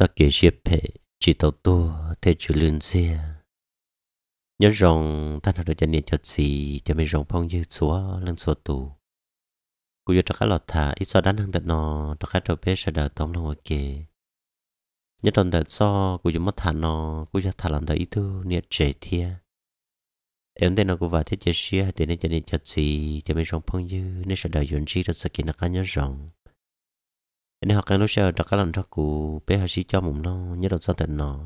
sa kể chia phe chỉ tàu tu thế chủ lươn xe nhớ rồng thân hạt được nhận cho gì cho mình rồng phong như chúa lưng chúa tù cú yo trắc lọt thả ít so đánh hăng tận nò trắc khát trâu bé sẽ đỡ tông lòng kề nhớ đòn đợt so cú yo mất thả nò cú yo thả lần đợt ít thu nhiệt trẻ thia em đây nó cú vào thế chế xia thì nên cho nên cho gì cho mình rồng phong như nên sẽ đỡ yến chi được sạc kia nó cá nhớ rằng nên họ càng nói sao đặc lần thắc cụ bé họ chỉ cho mồm nó nhớ được sao tận nó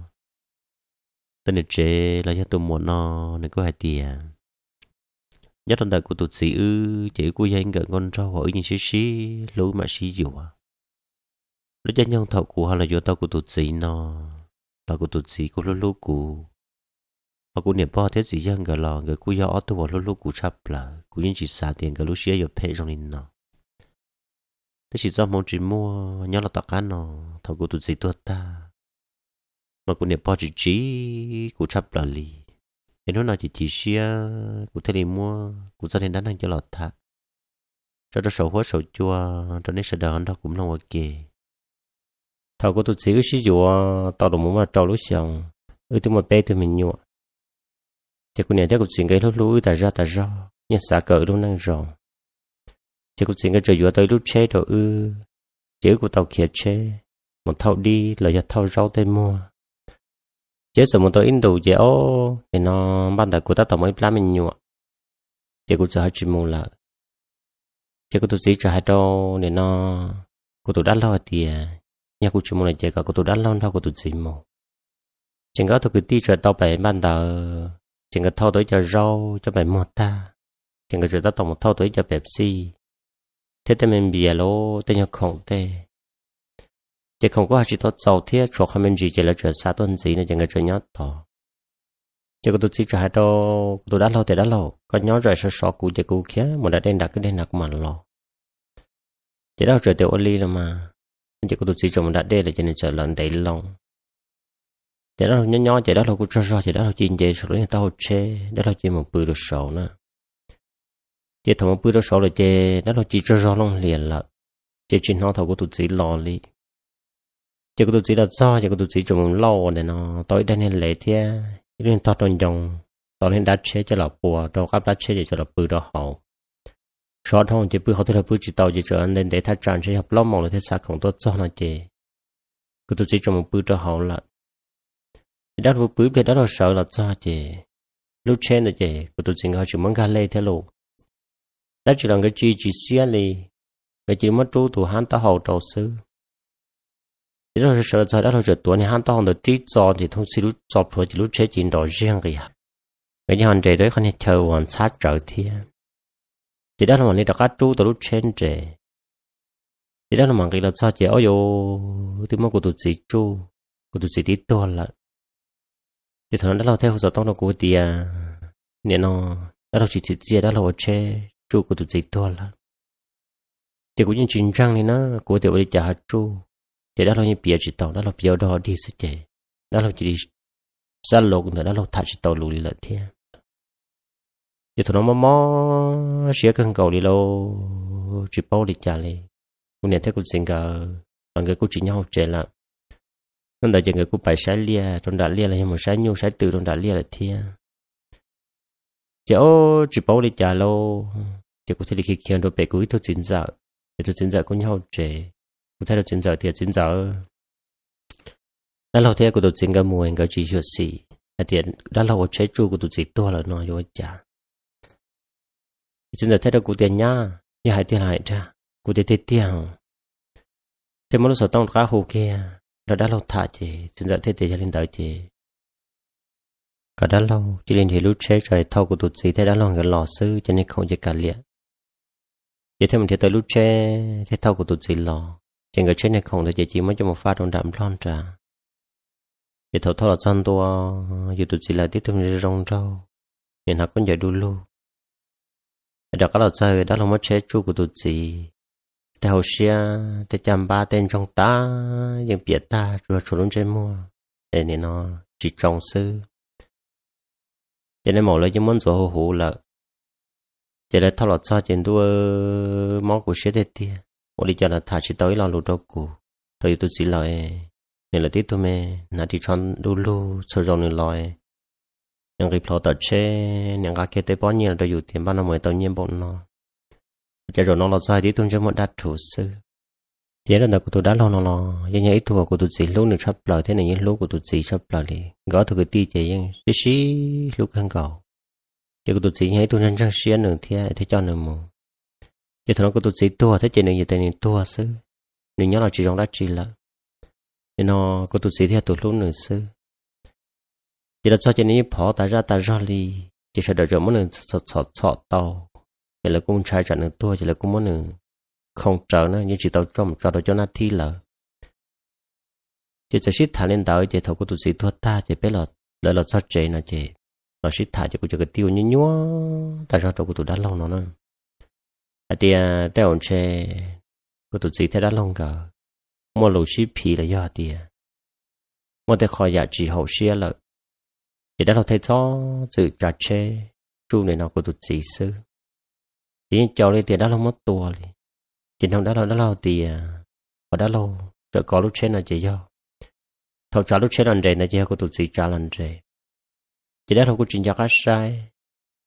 tên này chế là cho tôi muốn nó nên có hai tiền nhất là đời của tụt sĩ ư chỉ của dân gần con rau hỏi những xí xí lối mà xí dùa à. nó cho nhau thầu của họ là do tao của tụt sĩ nó là của tụt sĩ của lối lối của họ cũng niệm bao thế gì dân gần lò người của do ở tôi vào lối lối của chập là của những chỉ xả tiền gần lối xí ở phe trong nên nó thế chỉ do mong chỉ mua nhớ là tọa cá nó thằng cô tụt gì tuột ta mà cô niệm bao chỉ chỉ cô chấp là lì đến lúc nào chỉ chỉ xia cô thấy đi mua cô ra đến đánh hàng cho lọt thà cho nó sầu hóa sầu chua cho nên sợ đòn đó cũng là ok thằng cô tụt gì cứ sử dụng tao đồ muốn mà trâu lúc xong ừ tôi mà bé tôi mình nhua thì cô niệm thấy cô xin cái lúc lúi tại ra ta ra nhưng xả cỡ luôn năng rồng chỉ cũng xin cái trời vừa tới lúc chế đồ ư ừ. chế của tàu kia chế một thâu đi là do thâu rau tê mua chế sợ một tàu in đủ chế ô thì nó ban đầu của ta tàu mới lá mình nhụa chế cũng sợ hai chuyện mù lợ chế của tôi chỉ trả hai đô để nó của tôi đã lo tiền nhà của chúng mù này chế cả của tôi đã lo đâu của tôi chỉ mù chẳng có tôi cứ ti trở tàu bảy ban đầu chẳng có thâu tới cho rau cho bảy mua ta chẳng có trở ta tàu một thâu tới cho pepsi thế thì mình bị lô tên nhau không tê chứ không có hai chỉ tốt sau thiết cho không mình gì chỉ là trở xa tuần gì nên chẳng người trở nhót tỏ chỉ có tôi chỉ hai đâu tôi đã lâu thì đã lâu có nhót rồi sơ sơ cụ chỉ cụ kia mà đã đen đặc cứ đen đặc mà lo chỉ đâu trở tiểu oli là mà chỉ có tôi chỉ trồng đã đê là cho nên trở lần đầy lòng chỉ đó nhỏ nhỏ chỉ đó là cụ cho cho chỉ đó là chuyện gì rồi người ta học chê đó là chuyện một bự được sầu nữa chế thằng mà bữa đó sáu là chế nó là chỉ cho rõ lòng liền là chế chuyện thằng của tụi chỉ lo chỉ là do chế của tụi chỉ trồng lâu này nó tối đây nên lệ thế nên tao trồng dòng tao nên đã cho là bùa đâu các đã chế cho là bữa đó hậu sáu thằng chế bữa hậu thì là bữa chỉ tao chỉ cho nên để thắt tràn chế hợp lâu mong là thế sao không tốt cho nó chế của tụi chỉ trồng bữa đó hậu là đã vừa bữa thì đó là sợ là do chế lúc trên là chế của tụi chỉ ngồi chỉ muốn gà lê thế luôn đó chỉ là cái chi chỉ xia lì cái chỉ mất chú tụ hắn ta hậu trầu sư chỉ là sợ sợ đó là sợ tuổi này hắn ta không được trí do thì thông xin lúc dọc rồi chỉ lúc chế chỉ đổi riêng kìa cái như hoàn trời đấy không thể chờ hoàn sát trở thiên chỉ đó là mình đi đặt cá chú từ lúc trên trời chỉ đó là mình cái là sao chỉ ôi yo thì mà của tụi chị chú của tụi chị tí to là thì thằng đó là theo giờ tông nó của tia nên nó đó là chỉ chỉ chia đó là chế chú của tụi dây to lắm thì cũng như chuyện răng này nó của tiểu đi trả chú thì đã lo như bia chỉ tàu đã lo bia đó đi chỉ đi xa lộ cũng đã lo thả chỉ tàu lùi thế thì tụi nó mò mò xía cân cầu đi lâu chỉ bao đi trả lại cũng nhận thấy cũng xin cả bằng cái cũng chỉ nhau chế là nên đợi chừng người cũng phải sai lia trong đã lia là một sai nhu sai từ trong đã lia là thiên chỉ ô chỉ bảo đi trả lô chỉ có thể khi khi đồ bể cuối thôi chính giờ để tôi chính giờ cũng nhau trẻ cũng thấy được chính giờ thì chính giờ đã lâu thế của tôi chính cái mùi cái chỉ chuột gì, là tiền đã lâu có chế chu của tôi chỉ to là nó rồi trả chính giờ thấy được cụ tiền nhá nhà hai tiền lại ra cụ tiền tiền tiền thế mà lúc sau tông khá hồ kia đã đã lâu thả chị chính giờ thế tiền gia đình đợi chị cả đã lâu chỉ lên thì lúc chế trời thâu của tụt sĩ thế đã lo người lò sư cho nên không chỉ cả liệt vậy thêm mình thì tới lúc chế thế thâu của tụt sĩ lò chỉ người chế này không thì chỉ mới cho một pha đồng đạm lon trà vậy thâu thâu là san dù tụt sĩ là tiếc thương rong râu nên họ cũng giờ đu lu đã có là chơi đã là mất chế chu tụt sĩ ta hồ xia chăm ba tên trong ta nhưng biệt ta rồi xuống trên mua để nên nó chỉ trong sư cho nên mỗi lời chúng muốn rồi hồ là cho nên thao lọt sao trên đua mó của xe thế tia một đi cho là thả chỉ tới lo lụt đâu cụ tôi tôi chỉ lời nên là tiếp tôi mê nà đi chọn đu lu sơ rộng nên lời nhưng cái phò tật xe nhưng cái kia tế bao nhiêu là đều tiền bao năm mới tao nhiên bọn nó cho rồi nó là sai thì tôi cho một đắt thủ sư chế là của tôi đã lo lo lo giờ nhà ít thua của tôi gì lúc nữa sắp lại thế này những lúc của tôi gì sắp lại thì gõ thử cái ti chế nhưng tí xí lúc hàng cầu chế của tôi gì nhà tôi nên răng xuyên nữa thế thế cho nữa mà chế thằng của tôi gì thua thế chế này giờ tên này thua sư nên nhớ là chỉ trong đã chỉ là nên nó của tôi gì theo tôi lúc nửa sư chế là cho chế này bỏ ta ra ta ra đi chế sẽ đợi chờ muốn nửa sọt sọt sọt tàu chế là cũng trái trả nửa thua chế là cũng muốn nửa không trợ nó nhưng chỉ tao trong cho tao cho nó thi lỡ chỉ cho xít thả lên đợi chỉ thầu của tụi sĩ thua ta chỉ biết là đợi là sao chế nó chỉ nó xít thả chỉ có cho cái tiêu như nhúa ta cho tụi của tụi đã lâu nó nó à thì tao ổn chế của tụi sĩ thấy đã lâu cả mua lù xí phí là do thì mua thấy khỏi giả chỉ hậu xia là chỉ đã lâu thấy cho sự trả chế chu này nó của tụi sĩ sư chỉ cho lên tiền đã lâu mất tua liền chị không đã lâu đã lâu thì à, và đã lâu rồi có lúc trên là chị do thầu trả lúc trên lần rề là chị có tụt gì trả lần rề chị đã không có chuyện giác sai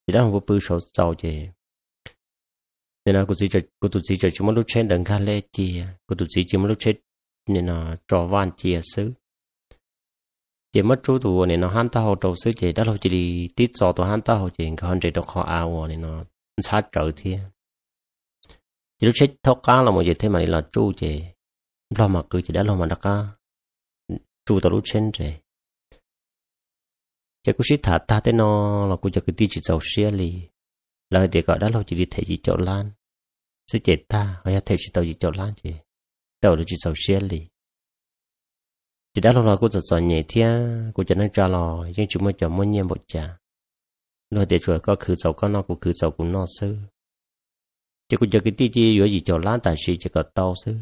chị đã không có bư sổ sầu chị nên là cô chỉ cho cô tụt chỉ cho chúng lúc trên đừng khai lệ chị cô tụt chỉ chúng lúc trên nên là trò van chị à xứ chỉ mất chú tụ nên nó hắn ta hậu trâu xứ chị đã lâu chị đi tít sò tụ hắn ta hậu chị còn chị được khó áo nên nó sát trở thiên chỉ lúc chết thóc cá là một gì thế mà là chú chế, lo mà cứ chỉ đã lo mà đặt cá chú tao lúc chen chế. chỉ cứ xích thả ta thế nó là cứ chỉ cứ đi chỉ giàu xe li lời để gọi đã lo chỉ đi thấy chỉ chỗ lan sẽ chết ta hay là thấy chỉ tao chỉ chỗ lan chế, tao được chỉ giàu xe li chỉ đã lo là cô giật giỏi nhẹ thia cô chỉ năng trả lo nhưng chúng mới chọn muốn nhiệm vụ trả lời để rồi có khử giàu có nó cứ khử giàu cũng nó sư chỉ cũng giờ cái tí chi vừa gì cho lan tài sĩ chỉ có tao chứ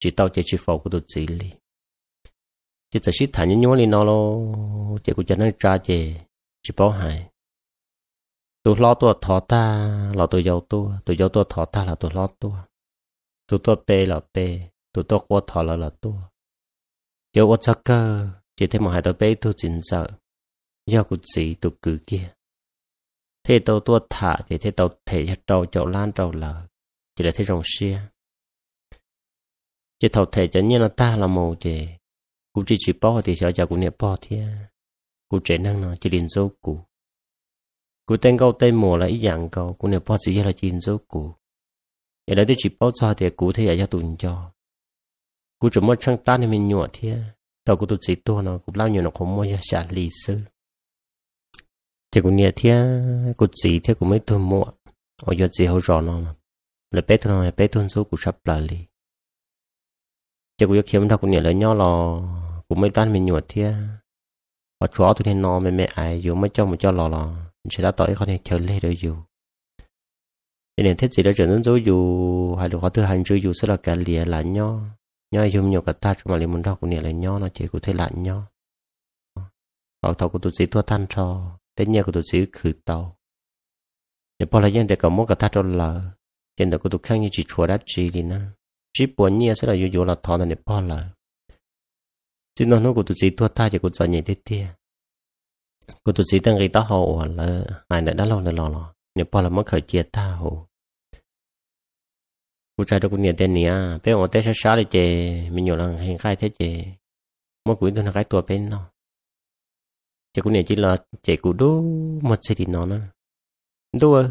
chỉ tao chỉ chỉ phò của tôi chỉ li chỉ tài sĩ thản nhiên nhón li nó lo chỉ cũng giờ nó tra chỉ chỉ bảo hại tôi lo tôi thọ ta là tôi giàu tôi tôi giàu tôi thọ ta là tôi lo tôi tôi tôi tê là tê tôi tôi quá thọ là là tôi giờ quá chắc cơ chỉ thấy một hai đứa bé tôi chỉnh sợ giờ của chỉ tôi cứ kia thế tôi tôi thả thì thế tôi thể cho trâu chỗ lan trâu lợn chỉ là thế rồng xia chỉ thầu thể cho nhiên là ta là mù chỉ cũng chỉ chỉ bỏ thì sợ chả cũng niệm bỏ thế cũng trẻ năng nó chỉ liền dấu cũ cũng tên câu tên mùa là ý dạng câu cũng niệm bỏ gì là chỉ liền dấu cũ để đó thì chỉ bỏ ra thì cũ thế ở tụi cho cũng chỉ mới trăng ta nên mình nhọ thế tao cũng tụi chỉ tua nó cũng lao nhiều nó không mua ra xả lì sư thì cũng niệm thế cũng chỉ thế cũng mấy tôi mua ở giờ chỉ hỗ trợ nó mà là Patreon hay Patreon số của sắp là lì chứ cũng khiếm đâu cũng nhớ là nhau lò cũng mới đoán mình nhuột thế họ chó tôi nên nó mẹ mẹ ai dù mới cho một cho lò lò sẽ đã tới con này chờ lê rồi dù cho nên thiết gì đó trở nên dối dù hay là họ thứ hành rồi dù sẽ là cả lìa là nhau nhau dùng nhiều cả ta mà lại muốn đâu cũng nhớ là nhau nó chỉ có thể là nhau họ thầu của tụi sĩ thua thanh cho đến nhà của tụi sĩ khử tàu nếu bao lại dân thì có muốn cả ta cho lờ trên đó có tục khác như chỉ chùa đáp chi đi na chỉ bốn nhia sẽ là yêu yêu là thọ là nếp bỏ là chỉ nó nó có tụ sĩ thua ta chỉ có sợ nhảy thế tia có tụ sĩ tăng gây ta hồ là ai đã đã lâu là lò lò nếp bỏ là mất khởi chia ta hồ cô trai đó cũng nhiệt tên nia bé ông té sát sát đi chè mình nhiều lần hình khai thế chè mỗi cuối tuần là cái tuổi bên nó chè cũng nhiệt chỉ là chè cũng đố một sự thì nó nó đúng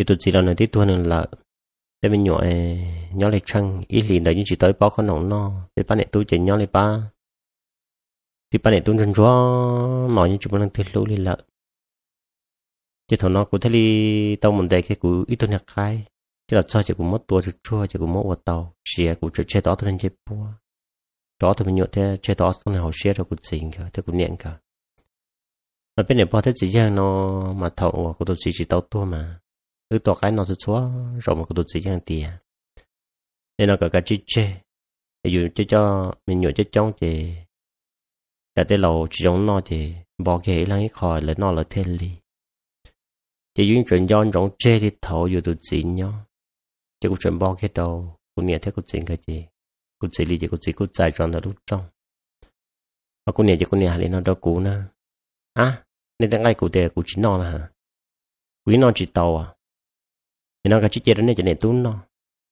yêu tôi chỉ là nơi tiết tuân là thế mình nhỏ ờ, nhỏ lại chăng ít liền đấy nhưng chỉ tới bó con nóng no thì ba này tôi chỉ nhỏ lại ba thì ba này tôi rừng rõ mọi những chúng đang tiết lũ liền là chỉ thằng nó cũng thấy đi tàu mình đây cái cụ ít tôi nhặt khai chỉ là sao chỉ cũng mất tua chỉ chua chỉ cũng mất một tàu xìa cũng chỉ chơi đó tôi nên chơi bua đó tôi mình nhớ thế chơi đó tôi nào xìa rồi cũng xỉn cả thế cũng nhẹn cả mà bên này bao thế chỉ giang nó mà thầu của tôi chỉ chỉ tàu tua mà cứ tỏ cái nó chúa rồi mà có tụt gì chẳng tiền nên nó cả cái chi chê ví dụ cho cho mình nhổ cho trong thì cả tế lầu chỉ giống nó thì bỏ cái lăng khỏi là nó là thế li chỉ duyên chuyện do rộng chê thì thổ dù tụt gì nhó chứ cũng chuyện bỏ cái đầu cũng nhẹ thế cũng chuyện cái gì cũng chỉ li chỉ cũng chỉ cũng dài tròn là lúc trong mà cũng nhẹ chỉ cũng nhẹ lên nó đâu cũ nữa à nên đang ngay cụ đề cụ chỉ nó là hả quý nó chỉ tàu à nó cái chút chơi này cho nên tún nó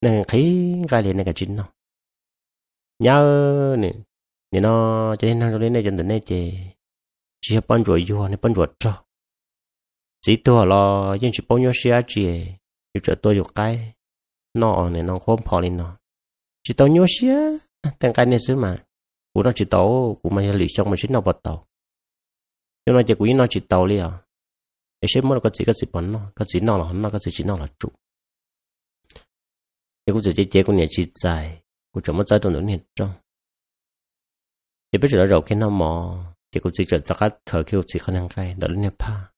nên khí cái liền này cái chín nó nhớ nè nè nó cho nên nó lên này cho nên này chỉ chỉ bắn rồi vô này bắn rồi cho chỉ tôi lo nhưng chỉ bao nhiêu xe chỉ chỉ cho tôi được cái nó này nó không phải lên nó chỉ tao nhiêu xe tăng cái này chứ mà của nó chỉ tàu của mình là lì xong mình chính nó bắt đầu nhưng nó chỉ của nó chỉ tàu liền sẽ muốn có chỉ có chỉ bắn nó có chỉ nào là nó có chỉ nào là trụ thì cũng chỉ chế chế cũng nhảy chỉ dài cũng chẳng mất giải tổn đến hiện trong thì bây giờ rồi cái nó mò thì cũng chỉ chờ chắc khát khởi kêu chỉ khả năng đó là nhập pa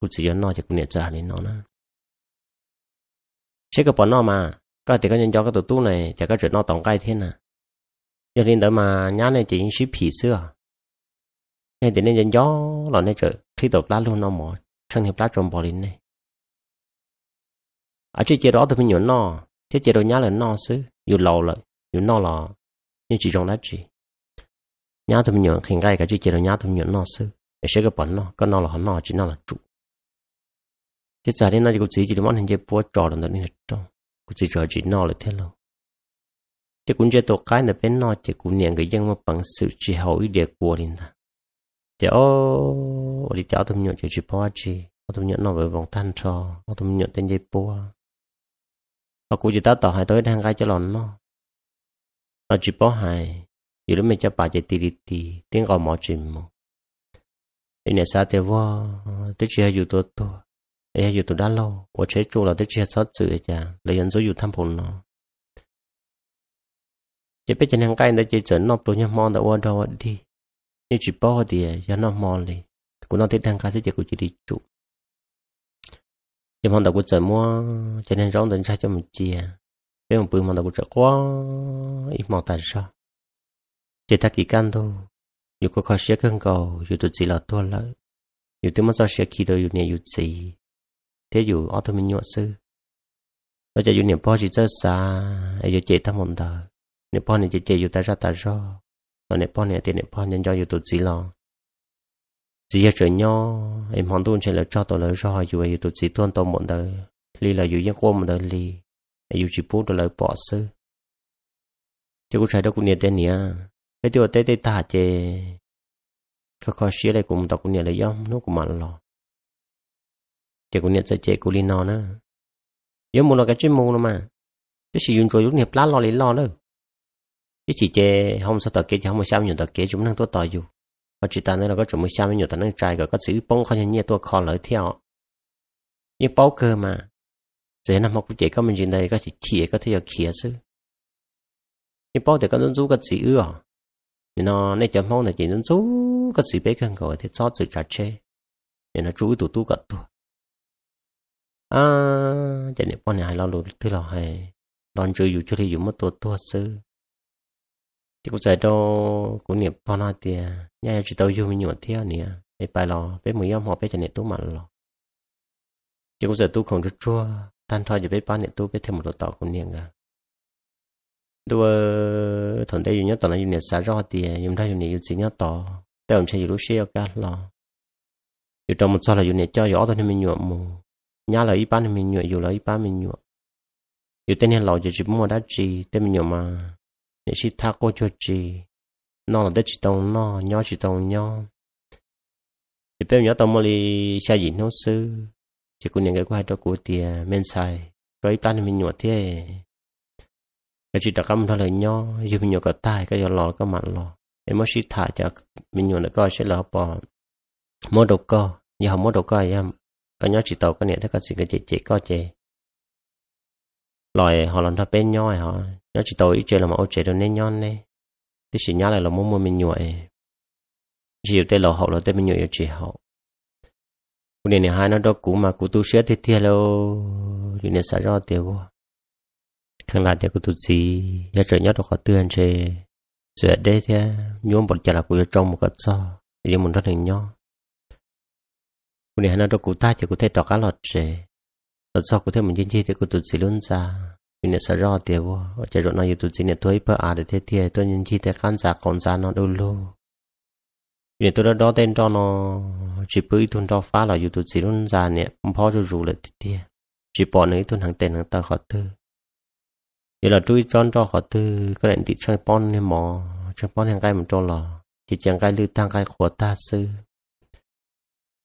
cũng chỉ nó thì cũng nhảy dài đến nó nữa sẽ có mà có thì có nhân do cái tổ tu này thì có chuyện nó tổng cái thế nè cho nên đó mà nhá này chỉ ship phì xưa nên thì nên nhân do là nên chờ khi tổ lá luôn nó mò sang hiệp lá trộm bỏ lính này à chứ chế đó thì mình nhớ no thế chế đó nhá là no xứ dù lâu là dù no là nhưng chỉ trong đó chỉ nhá thì mình nhớ khỉnh gai cả chứ chế đó nhá thì mình nhớ no xứ để sẽ cái bẩn nó cái no là hắn no chỉ nó là trụ thế giờ đến nó chỉ có chỉ được để món hình chế búa trò là nên là trong cũng chỉ trò chỉ no là thế lâu thế cũng chế tổ cái là bên no thì cũng niệm cái dân mà bằng sự chỉ hậu ý địa của đến ta thì ô đi cháu tụm nhộn chỉ chỉ bao chi tụm nhộn nó về vòng than trò tụm nhộn tên gì bùa và cụ chỉ ta tỏ hai tôi đang gai cho lòn nó nó chỉ bao hai dù lúc mình cho bà chạy tì tì tiếng gọi mỏ chìm mò thì nè xa thì vò tức chỉ hai dù tôi tôi ấy hai dù tôi đã lâu và chế chu là tức chỉ hai sót sự chả lấy dẫn số dù tham phồn nó chỉ biết chân hàng cái đã chỉ chuẩn nộp tôi nhắm mòn đã qua đâu đi 你去包的也那么嘞，古那天天开始就过去的住，一旁到古怎么，今天上等下就没接，因为不忙到古这光一毛单上，这他几干都，有个考试更高，有都知了多了，有这么早学起都有年有知，这有奥特曼钥匙，而且有年包是这啥，还有这他们的，你包你这这有单上单上。ở nè pon nè tiền nè pon nhân do yêu tụt gì lo chỉ cho trời nho em hoàn toàn sẽ là cho tôi lời cho họ dù yêu tụt gì tuôn tôi một đời li là dù nhân quân một đời li dù chỉ bố tôi lời bỏ sư chứ cũng sai đâu cũng nè tên nhỉ cái tiêu tế tế ta chê khó khó xía đây cũng đọc cũng nè là giống nó cũng mặn lo chứ cũng nè sẽ chê cũng li nó nữa giống một là cái chuyên môn mà chứ sử dùng rồi lúc nè lá lo lý lo nữa chứ chỉ chê không sao tờ kia chứ không sao nhiều tờ kia chúng năng tôi tờ dù và chỉ ta nữa là có chuẩn mới sao nhiều tờ năng trai có sự bông khó nhận nhẹ tôi khó lợi theo nhưng bao cơ mà giờ năm học của chị có mình chuyện này có chỉ chỉ có thể là kia chứ nhưng bao thì có dân du có chỉ ưa nhưng nó nên chấm mong là chỉ dân du có chỉ bé cần gọi thì cho sự trả chê nên nó chú tụ tu cả tu à cho nên bao này lo lụt thứ lo hay lo chơi dù chơi thì dù mất tuột tuột sư chỉ có giải đâu cũng nghiệp bao nhiêu tiền nhà chỉ tàu dùng mình nhộn theo nè à, để bài lò bé mười ông họ bé chỉ niệm tu mà lò chỉ có giải tu không được chua tan thoa chỉ biết ba niệm tu biết thêm một đồ tàu ờ, cũng niệm cả đua thằng đây dùng nhất tàu là dùng niệm xả rõ tiền dùng ra dùng niệm dùng gì nhất tàu đây ông sẽ dùng lúc xe cả lò dùng trong một sao là dùng niệm cho gió thôi nên mình nhộn mù nhà là ít ba nên mình nhộn dù là ít ba mình nhộn dù tên này lò chỉ chỉ mua đá chỉ tên mình nhộn mà để chỉ tha cô cho chị nó là để chỉ tông nó nhó chỉ tông nhó thì bây giờ tông mà li xa gì nó sư chỉ cũng những cái quay cho cô tiề men xài có ít mình nhọ thế cái chỉ đặc âm thôi là nhó dù mình cả tai cái giờ lò cái mặt lò em mới chỉ thả cho mình nhọ được coi sẽ là bỏ mỗi đầu co giờ không mỗi đầu co em có nhó chỉ tàu có nhẹ thế có gì cái chị chị có chị loài họ lần thập bên nhau họ nhớ chỉ tối ít chơi là mà ô chế được nên nhon nè thì chỉ nhớ lại là muốn mua mình nhuệ chỉ yêu tên là hậu là tên mình yêu chỉ hậu cũng nên hai nó đó cũ mà cũ tu sửa thì thiệt lâu thì nên xả ra tiền quá khăn là tiền của tu gì nhớ trời nhớ được họ tiền chơi sửa đây thế nhuộm một chả là cũ trong một cái so thì muốn rất hình nhau cũng nên hai nó đó cũ ta thì có thấy tỏ cá lọt chơi sau có thể mình chính chi thì có tụt xí luôn ra vì nó sợ rõ tiệt vô ở rồi độ này tụt xí này tôi bơ à để thế thì tôi chính chi thì khán giả còn ra nó đâu lô vì tôi đã đo tên cho nó chỉ bơi thun cho phá là dù tụt xí luôn ra nè không phó cho rủ lại thiệt chỉ bỏ nấy thun hàng tên hàng ta khỏi tư vậy là tôi chọn cho khỏi tư có lẽ thì chơi bón nên mò chơi bón hàng cái một cho là chỉ chẳng cái lưu thang cái của ta sư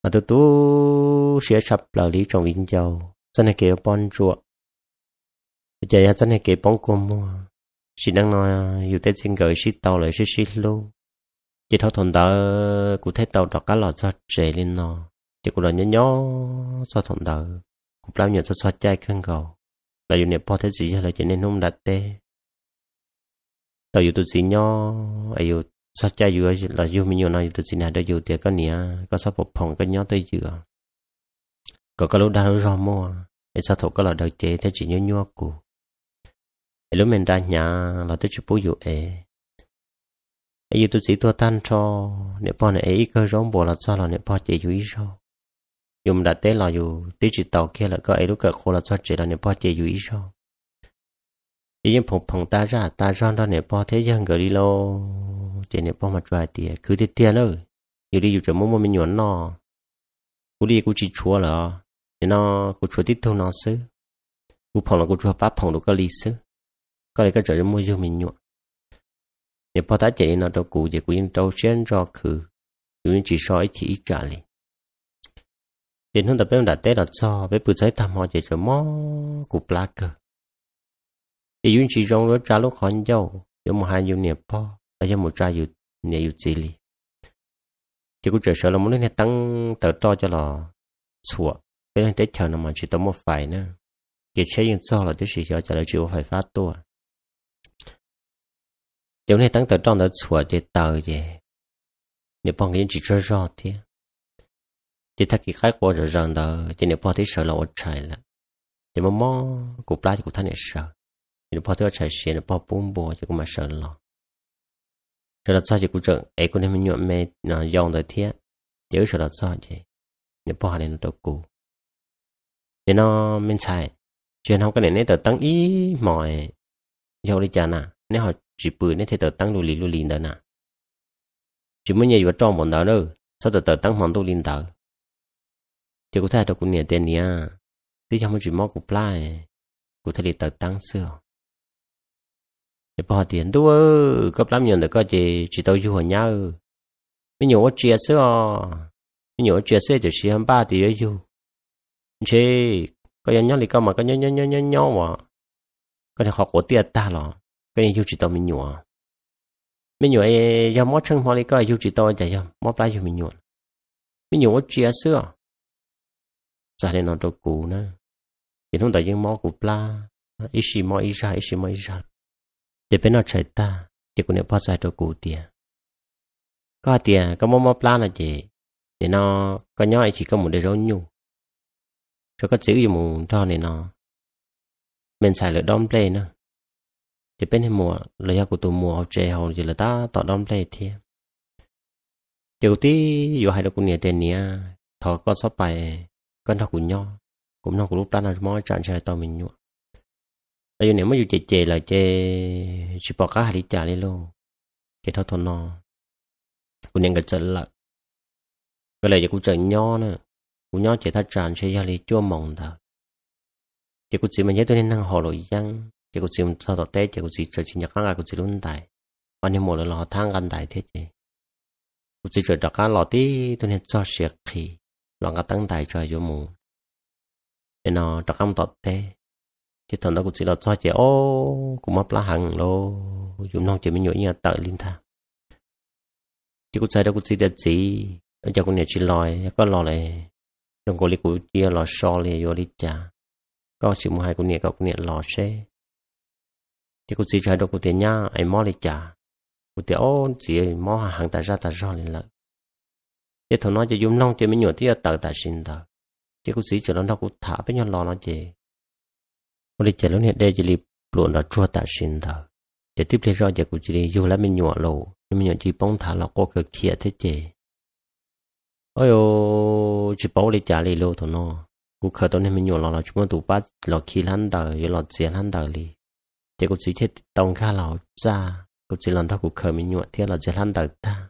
mà tôi tú sẽ sập là lý trong vinh châu 真係幾幫助。日日真係幾幫過我，是能 nói yêu tết xin gửi ship tàu lại ship ship luôn. Chỉ thao thằng cụ thấy tàu đọc cá lọt cho trẻ lên nó, chỉ cụ là nhỏ nhỏ cho thằng cụ lao nhỏ cho sao chai khăn gầu, là yêu niệm po thế gì là chỉ nên không đặt tê. Tàu yêu tụi gì nhỏ, ai yêu sao chai yêu là yêu mình yêu nào yêu tụi gì nào đó yêu tiệc có nè, có sao bộ phòng có tới dừa. Có cái lúc đã rõ mô Để sao thuộc có là đời chế Thế chỉ nhớ nhua cụ Để lúc mình ra nhà Là tôi chụp bố dụ ế Ê dù tôi chỉ thua tan cho Nếu bọn này ý cơ rõm bộ là sao là nếu bọn chế dù ý sao Dùng đã tế là dù Tí chỉ tàu kia là có ấy lúc cỡ khô là sao chế là nếu bọn chế dù ý sao Ý dân phòng phòng ta ra Ta ra đó nếu bọn thế dân gửi đi lô Chế nếu bọn mặt vài tìa Cứ thế tiền ơi Dù đi dù trở mô mô mình nhuẩn nò Cú đi cú chỉ chúa là nó cụ chúa tít thông nó sư cụ phòng là cụ chúa pháp phòng đồ có lý sư có lẽ có trở mua dù mình nhuộm nếu phó tá chạy nó đâu cụ dạy cụ yên trâu xuyên cho khử cụ yên chỉ soi chỉ ít trả lì đến hôm tập bên đã tết là cho với bữa giấy tham họ chạy cho mó cụ black, thì yên chỉ rong nó trả lúc khó nhau có một hai nhiều niệm po ta cho một trai nhiều nhiều nhiều chỉ lì chỉ cụ trở sợ là muốn nên tăng tờ cho cho là sủa cái này để chờ nó mà chỉ tốn một phải nữa cái chế yên cho là tôi chỉ cho trả lời chịu phải phát tua điều này tăng tới trong đó chùa thì tờ gì nếu bằng cái chỉ cho rõ thế chỉ thay cái khác của rồi rằng đó thì nếu bằng thấy sợ là ổn chạy là thì mà mò cục lá thì cục thân này sợ nếu bằng thấy ổn chạy sẽ nếu bằng bún bò thì cũng mà sợ lo rồi là cho thì cũng chẳng ấy cũng nên mình nhuộm mê nó dòng tới thế nếu sợ là sao chứ nếu bằng này nó đâu cù để nó mình xài chuyện không có để nên tờ tăng ý mọi dâu đi chả nà nếu họ chỉ bự nên thì tờ tăng lùi lì nữa nà chỉ mới nhảy vào trong bọn đó đâu sao tờ tờ tăng mòn tôi linh tờ thì có thể tôi cũng nhảy tiền nhá cứ chẳng muốn chỉ mò cục lại cụ thể là tăng xưa để bỏ tiền đua cấp lắm nhận được có chỉ chỉ tao du nhau mình nhổ chia xưa ờ. mình nhổ chia xưa thì chỉ hơn ba thì du Che, có nhau lì mà có nhau nhau nhau nhau nhau mà. Có thể học của tiền ta lo, cái này yêu chỉ tao mình nhủa. Mình nhủa ấy, giờ chân hoa lì có yêu chỉ tao chả giờ mót lại cho mình nhủa. Mình nhủa chia xưa. Giờ đây nó đâu cũ nữa. Thì không tại những mót của pla, ít gì mót ít ra, ít gì mót ít ra. Để bên nó chạy ta, thì cũng nên bắt ra đâu cũ tiền. Có tiền, có mót mót pla là gì? Thì nó có nhau chỉ có một đứa rau nhung cho các sử dụng mù cho này nó mình xài lựa đom play nữa chỉ bên hình mùa là do của tụi mùa học trẻ hầu chỉ là ta tỏ đom play thì chiều tí dù hai đứa cũng nhẹ tên nhẹ thọ con sắp bài con thọ của nhau cũng nó của lúc ta là mỗi trận xài tao mình nhua tại vì nếu mà dù chè chè là chè chỉ bỏ cá hai đi trả đi luôn chè thọ thọ nó cũng nên cái chân là cái này giờ cũng chờ nhau nữa nhau chỉ thật tràn sẽ gia lý chua mong đó chỉ có chỉ mình nhớ tôi nên năng hồ lội giang chỉ có chỉ mình sau đó té chỉ có chỉ chờ chỉ nhạc khác có chỉ luôn tại anh em một là thang gần tại thế chứ có chỉ chờ đặc cá lọ tí tôi nên cho sẹt khi lọ ngã tăng tại cho vô mù nên nó đặc cam tọt té chỉ thằng đó cũng chỉ là cho ô cũng mất lá hàng lô dùng non chỉ mình nhổ nhà tợ linh tha chỉ cũng đó cũng chỉ là chỉ ông cha cũng nhớ chỉ lòi có lòi này Rungko li ku chia lo so li yo li cha. Có sự mua hai của niệm gọc niệm lo xe. Thì cụ sĩ trái đồ cụ tiền nha, ai mò li cha. Cụ tiền ôn chỉ mò hàng ta ra ta ra li lợn. Thì thằng nói cho dùng nông cho mấy nhuộn tí ở tờ ta xin tờ. Thì cụ sĩ trở nó đâu cụ thả với nhau lo nó chê. Cụ li chả lúc hiện đây chỉ li luận là chua ta xin tờ. Thì tiếp theo giờ cụ chỉ li dù là mấy nhuộn lộ. mấy nhuộn chỉ bóng thả là cô cực khía thế chê ôi chỉ bảo lấy trả lấy lô thôi nó cú khờ tôi nên lò chúng tôi bắt lò khi lăn đời rồi lò xe lăn đời đi thế cú chỉ thiết tông lò ra cú chỉ lần đó cú khờ mình nhổ thế lăn đời ta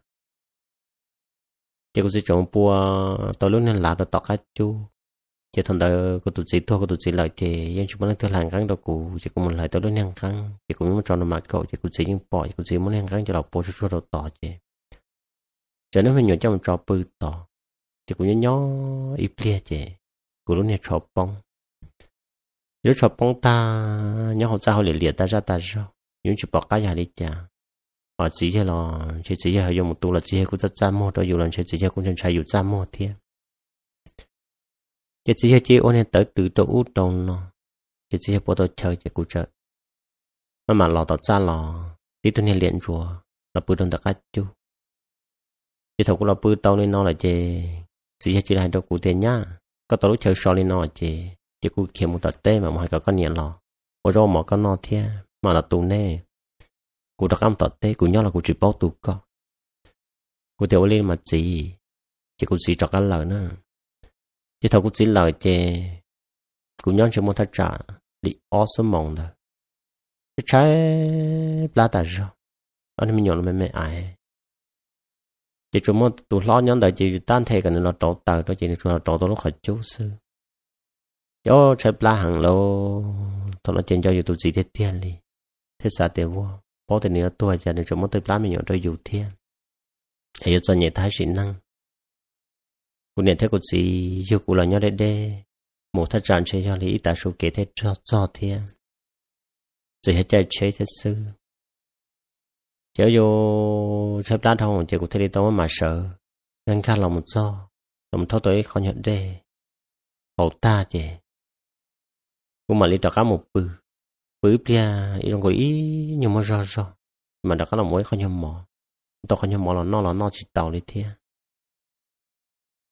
thế cú chỉ chọn bùa tôi lúc nên là tôi tọt chú chỉ thằng đời cú tụt chỉ thua cú tụt chỉ lợi thì nhưng chúng nó thưa hàng căng đâu cú chỉ cũng một lời tôi lúc nên căng chỉ cũng muốn cho nó mặt cậu chỉ cú chỉ bỏ chỉ cú chỉ hàng căng cho đọc bố cho cho đầu tỏ chứ cho nên mình nhổ cho một chỉ cũng nhỏ ít lia chỉ của lúc này chọc bông nếu chọc bông ta nhỏ học sao liền liền ta ra ta ra những chỉ bỏ cái gì đi chả ở chỉ hết lo chỉ chỉ là dùng một tu là chỉ hết cũng rất chăm mua đó dù là chỉ chỉ cũng chân chạy dù chăm mua thế chỉ chỉ chỉ ôn này tới từ chỗ út đồng nó chỉ chỉ bỏ tôi chơi chỉ cũng chơi mà mà lo tao cha lo đi tôi nên luyện chùa là bữa đồng đặc cách chú chỉ thầu cũng là bữa tao nên nó là chê sự cho chị lại đâu cụ tiền nhá có tổ lúc chơi sò lên nọ chị chị cụ kiếm một tật tê mà mọi người có nhận lò ở rô mọi con nọ thế, mà là tù nè cụ đặc âm tật tê cụ nhau là cụ chỉ bao tù co cụ tiểu lên mà chỉ, chỉ cụ chỉ cho ăn lời nữa chỉ thầu cụ chỉ lời chị cụ nhau chỉ muốn thật trả lý ó số mong đó chỉ trái plata rồi anh mình nhớ là mẹ mẹ ai chỉ chúng mà tụ lo nhon đại chỉ tan thế cái này nó trộn tờ đó chỉ chúng nó trộn tụ nó khởi chú sư yo chơi la hàng lô tụi nó trên cho tụ gì thế tiền đi thế sao tiền vô bỏ tiền nữa tuổi giờ này chúng mà tụi la mình nhọn chơi dù thiên ấy cho nhảy thái sĩ năng cũng nên thấy cũng gì dù cũng là nhớ đấy đây, một thất tràn chơi cho lý ta số kế thế cho cho thiên rồi hết chơi chơi thế sư Chở vô xếp đá thông chỉ có thể đi tố mà sợ. nên khá lòng một do Lòng thó tới khó nhận đề. Hậu ta chứ. Cũng mà đi đọc cá một bư. Bư bia, ý đồng ý nhiều mơ rõ rõ. Mà đọc cá lòng mối khó nhận mỏ. Tôi khó nhận mỏ là nó là nó chỉ tàu đi thế.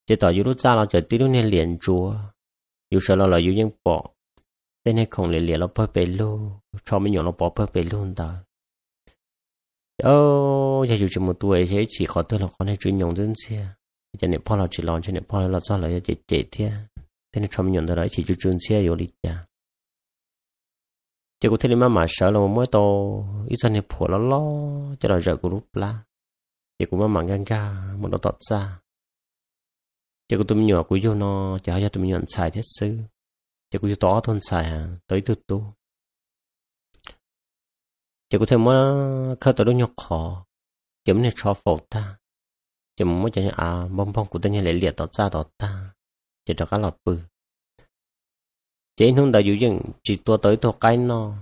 Chỉ tỏ dù lúc ra là chờ tí lúc nên liền chúa. Dù sợ là là dù nhân bỏ. Tên này không liền liền nó bơ bê lô. Cho mấy nhỏ nó bỏ bơ bê lô đó ô giờ dù chỉ một tuổi chỉ có tôi là con này chuyên nhộng dân xe cho nên po là chỉ lon cho nên po là do là chỉ chỉ thế thế nên trong nhộng đó chỉ chú chuyên xe rồi lịch nhà chỉ có thế mà mà sợ là mỗi tô ít ra nên po là lo cho là giờ cũng lúc lá chỉ cũng mà mà ngang ga một nó tọt ra chỉ có tôi nhỏ của vô nó chả cho tôi nhận xài thế sư chỉ có tôi to thôn xài à, tới tôi tôi chỉ có thể muốn khơi tổ đối nhau khó chỉ muốn cho phổ ta chỉ muốn cho à bông bông của ta nhà lệ liệt tỏ ra tỏ ta chỉ cho cá lọt bự chỉ không đại dụ dừng chỉ tua tới tua cái nó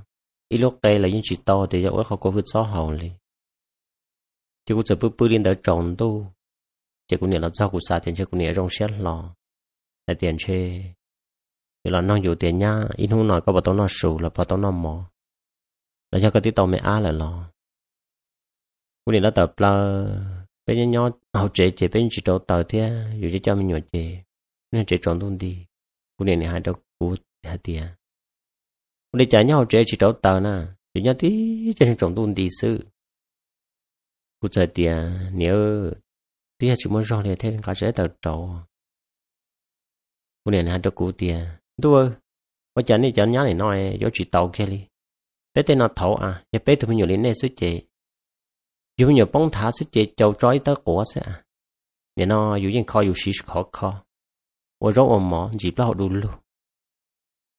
ít lúc cây là những chỉ to thì cho họ có vượt gió hầu liền chỉ có thể bự bự lên đỡ tròn tu chỉ có nghĩa là sao của xa tiền chỉ có nghĩa rong xét lò là tiền chê vì là nó nhiều tiền nha ít hôm nói có bảo tao nó sù là bảo tao nó mò là cho cái tí tàu mẹ á là lo cũng để nó tập là bây giờ nhỏ học trẻ trẻ bên chỉ đầu tàu thế dù cho mình nhỏ trẻ nên trẻ chọn luôn đi cũng để này hai đầu cú hạt tiền cũng để trả nhau trẻ chỉ đầu tàu nè chỉ nhau tí cho nên chọn đi sự cũng giờ tiền nếu tí chỉ muốn rõ liền thế cả sẽ tàu trầu cũng để này hai đầu cú tiền đúng không? Ở chân này chân nhá này nói, yo chỉ tàu kia đi bé tên nó thấu à nhà bé thì mình nhiều đến đây sức chế dù mình nhiều bóng thả sức chế châu trói tới của sẽ à nhà nó dù dân khó dù sĩ khó khó ôi rốt ôm mỏ dịp là họ đu lưu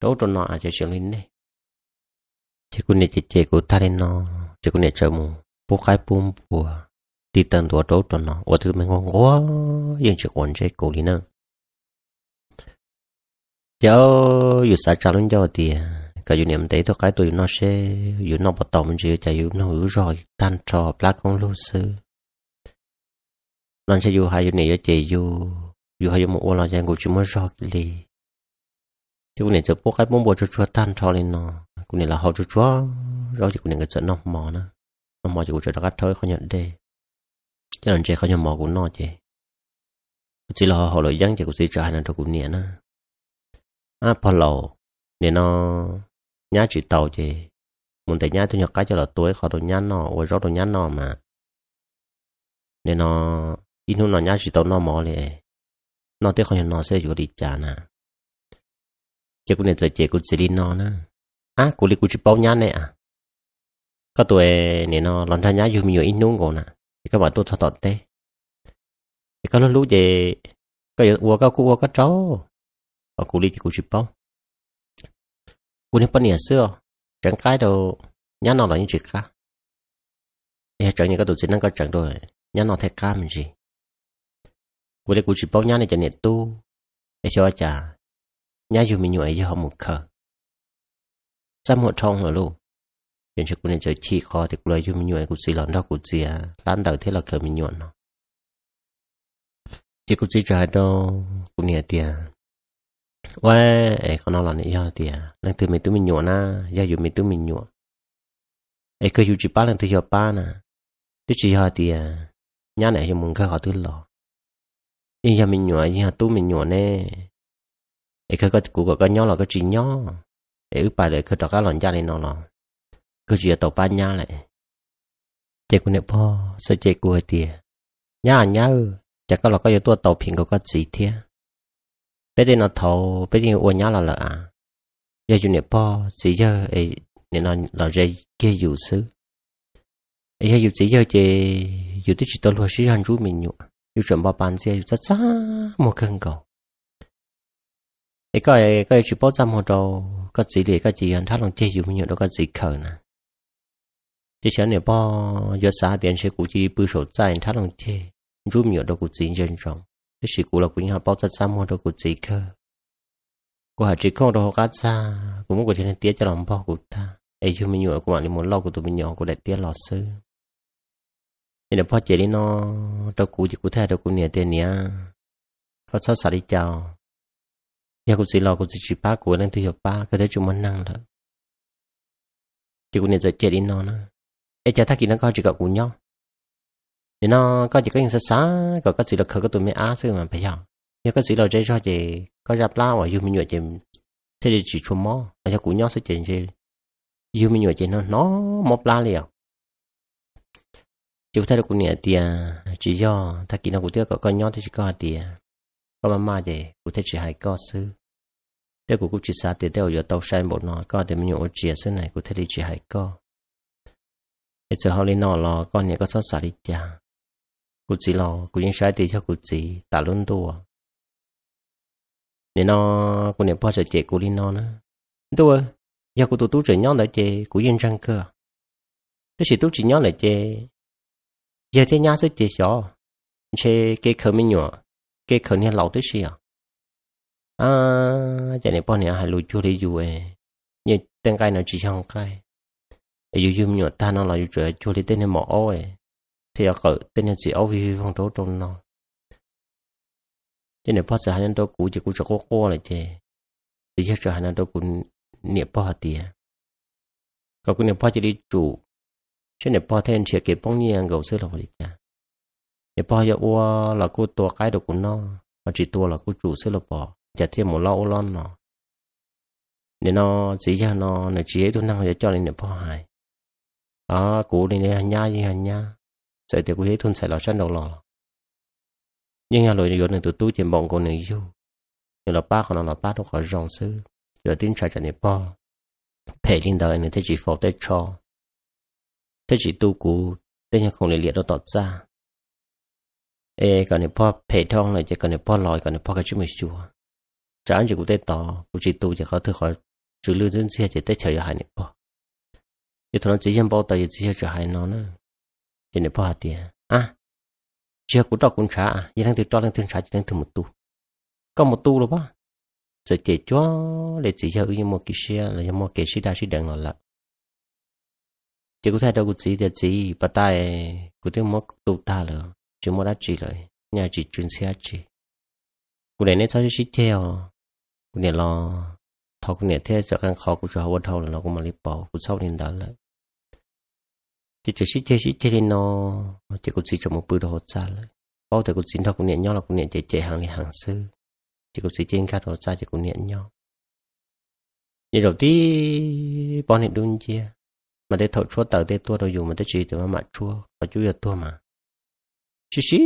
rốt cho nó à chạy trường lên đây chỉ cũng này chỉ chỉ của ta lên nó chỉ cũng này chờ mù bố cái bùm bùa đi tận tuổi rốt cho nó ôi thứ mình ngon quá dân chỉ còn chơi cổ đi nữa giờ dù xã trả luôn cho tiền ก็อยู่เนี่ยมันเตะตัวไกตัวอยู่นอเชอยู่นอกปตอมันจะจะอยู่นอกอยู่รอยตันชอบลากของลูซื้อนอนเชอยู่หายอยู่เนี่ยเจอยู่อยู่หายอยู่มัวเราจะกูชิมรอกเลยที่กูเนี่ยจะพวกไอ้พวกบัวชัวตันชอบเลยเนาะกูเนี่ยเราเขาชัวเราจะกูเนี่ยก็จะนอกหมอนะนอกหมอจะกูจะรักเธอเขาเนี่ยเด้จะนอนเจเขาเนี่ยหมอกูนอกเจกูจะรอเขาเลยยังจะกูซื้อจ่ายนั่นตัวกูเนี่ยนะอ่ะพอเราเนี่ยเนาะ nhá chỉ tàu chị muốn thấy nhá tôi nhặt cái cho là tuổi khó đồ nhá nó ôi rót đồ nhá nó mà nên nó ít hôn nó nhá chỉ tàu nó mỏ lệ nó tiếc không nó sẽ chủ đi trả nè chứ cũng nên chơi chơi cũng sẽ đi nó nè à cô đi cô chỉ bao nhá nè à các tuổi nên nó lần thay nhá dù nhiều ít nung rồi nè các bạn tôi cho tận tê các nó lúc về cái giờ uo các cô uo các cháu và cô đi cô chỉ bao cú nếp bắn nhẹ xưa chẳng cái đâu nhá nó là những chuyện khác e chẳng những cái tổ chức năng có chẳng rồi nhá nó thay cam gì cú nếp cú chỉ bao nhá này chẳng nhẹ tu e cho chả nhá dù mình nhụy giờ họ một khờ sao một trong rồi luôn hiện sự cú nếp chơi chi khó thì cú lại dù mình nhụy cú chỉ lần đó cú chỉ à, lán đầu thế là khờ mình nhụy nó chỉ cú chỉ trả đâu cú nhẹ tiền ว่าเอก็นอนหลับนี่ยอดเดียนั่งตื่นไม่ตื่นไม่หนวนะยาอยู่ไม่ตื่นไม่หนวเอก็อยู่จีป้านั่งตื่นยอป้านะตื่นจียอดเดียย่าไหนยังมึงเขาขอตื่นหรอยี่ยาไม่หนวยี่ยาตู้ไม่หนวแน่เอก็ก็กูก็ก็ย่อหรอก็จีย่อเออไปเลยคือตอกก็หลอนยาในนอนหรอก็จีตอกป้าย่าเลยเจ๊กูเนี่ยพ่อเสียเจ๊กูเดียย่าย่าจะก็เราก็อยู่ตัวตอกผิงก็ก็สีเทีย bây giờ nó thầu bây giờ uốn nhau là lợ à giờ chúng nè po xí giờ ấy nè nó là dây kia dù xứ ấy hay dù xí giờ chê dù tích chỉ tôi luôn xí hàng rú mình nhụ dù chuẩn bao bàn xe dù rất xa một cơn cầu ấy cái cái chỉ bao trăm một đầu có gì để có gì anh thắt lòng chê dù mình nhụ đó có gì khờ nè chứ chẳng nè po giờ xã tiền sẽ cũng chỉ bưu sổ trai anh thắt lòng chê rú mình nhụ đó cũng chỉ dân rộng 是古老古银行包在沙漠的古吉克，古海吉克的好干啥？古木古天天跌着狼包古他，哎，就没有古往里木老古都没有古来跌老师。你的พ่อเจริโนตะกูจิกูแท้ตะกูเนี่ยเตเนียเขาชอบสาริจาวยากูสิรอกูสิจิป้ากูนั่งที่หยป้าก็ได้จุมันนั่งละจิกูเนี่ยจะเจริโนนะไอ้จะถ้ากินนั่งก็จิกับกูเนาะ nên nó có chỉ có những sự xá có có chỉ là khởi có tụi mình á sư mà phải không nhưng có chỉ là chơi cho chị có gặp lao ở dù mình nhựa chị thế thì chỉ chum mò ở cho cũ nhau sẽ chuyện gì dù mình nhựa chị nó nó mọc la liền chú thấy được cũng nhẹ tiền chỉ do ta kỹ nó cũng tiếc có con nhau thì chỉ có tiền à, có mà mà gì cụ thấy chỉ hay có sư thế cũng cũng chỉ xa tiền theo giờ tàu sai một nó có thì mình nhổ chia sư này cụ thấy chỉ hay có đi 一直好哩孬咯，过年个啥啥哩家，cụ chỉ lo cụ yên sai thì cho cụ chỉ tả luôn đồ à. nên nó cụ niệm bao sẽ chế cụ đi nó nữa đồ giờ cụ tụt tụt chỉ nhau lại chế cụ yên răng cơ tức là tụt chỉ nhau lại chế giờ thế nhau sẽ chế xó chế cái khờ mình nhỏ cái khờ này lâu tới gì à à giờ này bao nhiêu hai lùi chua đi dù ấy như tên cái nó chỉ trong cái ấy dù dù nhỏ ta nó là dù chơi tên này mỏ ấy thì ở cỡ tên nhân sĩ áo vi phong tố trốn nó trên này phát ra hắn đó cũ chỉ cũ cho cô cô lại chè thì chắc cho hắn đó cũng niệm bao tiền có cũng niệm bao chỉ đi chủ trên này bao thêm chia kịp bông nhiêu gầu sư là phải chả niệm bao giờ ua là cô tua cái đồ cũ nó mà chỉ tua là cô chủ sư là bỏ chả thêm một lo lon nó nên nó chỉ ra nó nó chỉ ấy tôi năng cho nên niệm bao hại à cũ nên này nhá gì hả nhá Saya tiap kuih thun sai lo shan dong lo. Nhưng nhà lối yếu nâng tụ tu tiền bọn của nâng yêu. Nhưng là ba còn là ba đâu có rong sư. Rồi tin trái chẳng nếp bò. Phê linh đời nâng thế chỉ phó tế cho. Thế chỉ tu cú tên nhà không lệ liệt đâu tọt ra. Ê, còn nếp bò phê thong là chứ còn nếp bò lòi còn nếp bò cái chú mày chùa. Chả anh chỉ cụ tỏ, cụ chỉ tu chỉ khó thư khỏi trừ lưu dân xe chỉ tế chờ cho hai nếp bò. Chứ thằng chỉ dân bao tài chỉ chờ hai nó nữa cho nên bỏ tiền à chưa cũng đó cũng trả à giờ đang cho đang thương trả chỉ đang thương một tu có một tu rồi ba sẽ chỉ cho để chỉ cho một cái xe là một cái xe đa xe đằng là chỉ có thể đâu cũng chỉ để chỉ bắt tay cũng thấy một tu ta rồi chỉ một đã rồi nhà chỉ chuyên xe chỉ cũng để nên cho xe theo cũng để lo thọ cũng để thế cho căn khó cũng cho họ thâu là nó mà lấy bỏ cũng sau đến đó lại chỉ chỉ xí chơi xí chơi thì nó chỉ cũng xí cho một bữa đồ cha lấy bao thì cũng xí nó cũng niệm nhau là cũng niệm chạy chạy hàng này hàng xưa chỉ cũng xí trên cái đồ cha chỉ cũng niệm nhau như đầu tí bọn này đun chia mà để thổi chua tờ để tua đồ dùng mà để chỉ từ mà mà chua và chú giờ tua mà xí xí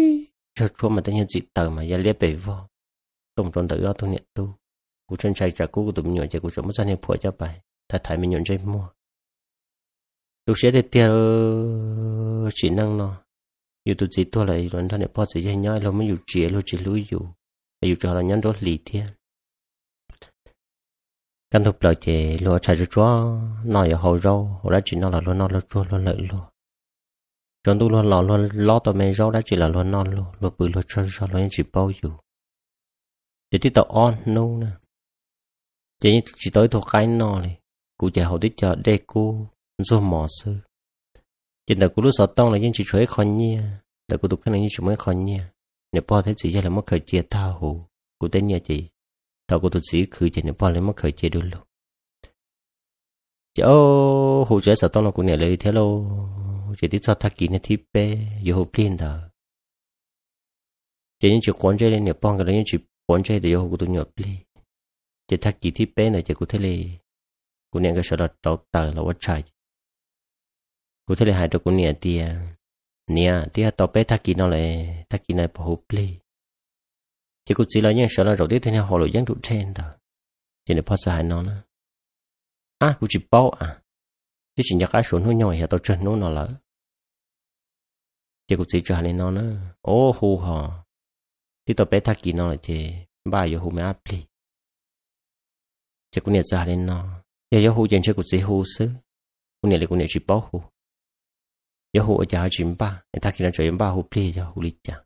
chua chua mà để nhân dị tờ mà giờ liếc bể vô tổng tròn tờ đó tôi niệm tu cú chân chạy trả cũ của tụi mình nhồi chạy cú sống mất ra nên phủa cho bài thật thay mình nhận chơi mua lúc sẽ thì tiền chỉ năng nó dù tụi chỉ tôi lại rồi thằng này bỏ chỉ nhau lâu mới dù chỉ lâu chỉ lúi dù dù cho là nhân đó lì thiên căn thục lợi chỉ lúa chạy được chúa nói ở hậu rau hậu đã chỉ nó là luôn nó là chúa luôn lợi luôn chúng tôi lo luôn lo tụi mình rau đã chỉ là luôn non luôn luôn bự luôn chân rau luôn chỉ bao dù chỉ tiếp tục on nâu nè chỉ chỉ tới thuộc cái nó này cụ chạy hậu tiếp chờ đây cô do mỏ sư chỉ đợi của lúc sợ tông là những chỉ chuối khó nhia đợi của tụi cái này những chỉ mới khó nhia nếu bỏ thấy chỉ ra là mất khởi chia thao hồ của tên nhà chị thao của tụi sĩ khử chỉ nếu bỏ lấy mất khởi chia đôi lúc chỉ hồ chế sợ tông là của nhà lấy thế lô chỉ tí sao thắc kỳ nè thi bê dù hồ plin đó chỉ những chỉ quan chơi lên nếu bỏ cái những chỉ quan chơi thì hồ của tụi nhà plin chỉ thắc kỳ thi bê này chỉ của thế lê của nhà cái sợ là trâu tờ là quá trai กูเทเลหายดกูเนี่ยเตียเนี่ยเตียต่อไปทักกินเอาเลยทักกินในพอหุบเลยที่กูจีเราเนี่ยเสร็จแล้วเราได้เทเนี่ยหัวเรายังถูกเทนต่อที่เนี่ยพอสหายนอนนะอ่ะกูจีเป้าอ่ะที่ฉันอยากให้สวนหัวหน่อยเหรอตัวเจนนู้นน่ะเหรอที่กูจีจะหายนอนนะโอ้โหฮะที่ต่อไปทักกินเอาเลยเจบ้าอยู่หูไม่อัพเลยที่กูเนี่ยจะหายนอนอย่าอยู่หูเย็นเชื่อกูจีหูซื้อกูเนี่ยเลยกูเนี่ยจีเป้าหู yahu oja jimba taki na cho yimba hu pli ya hu licha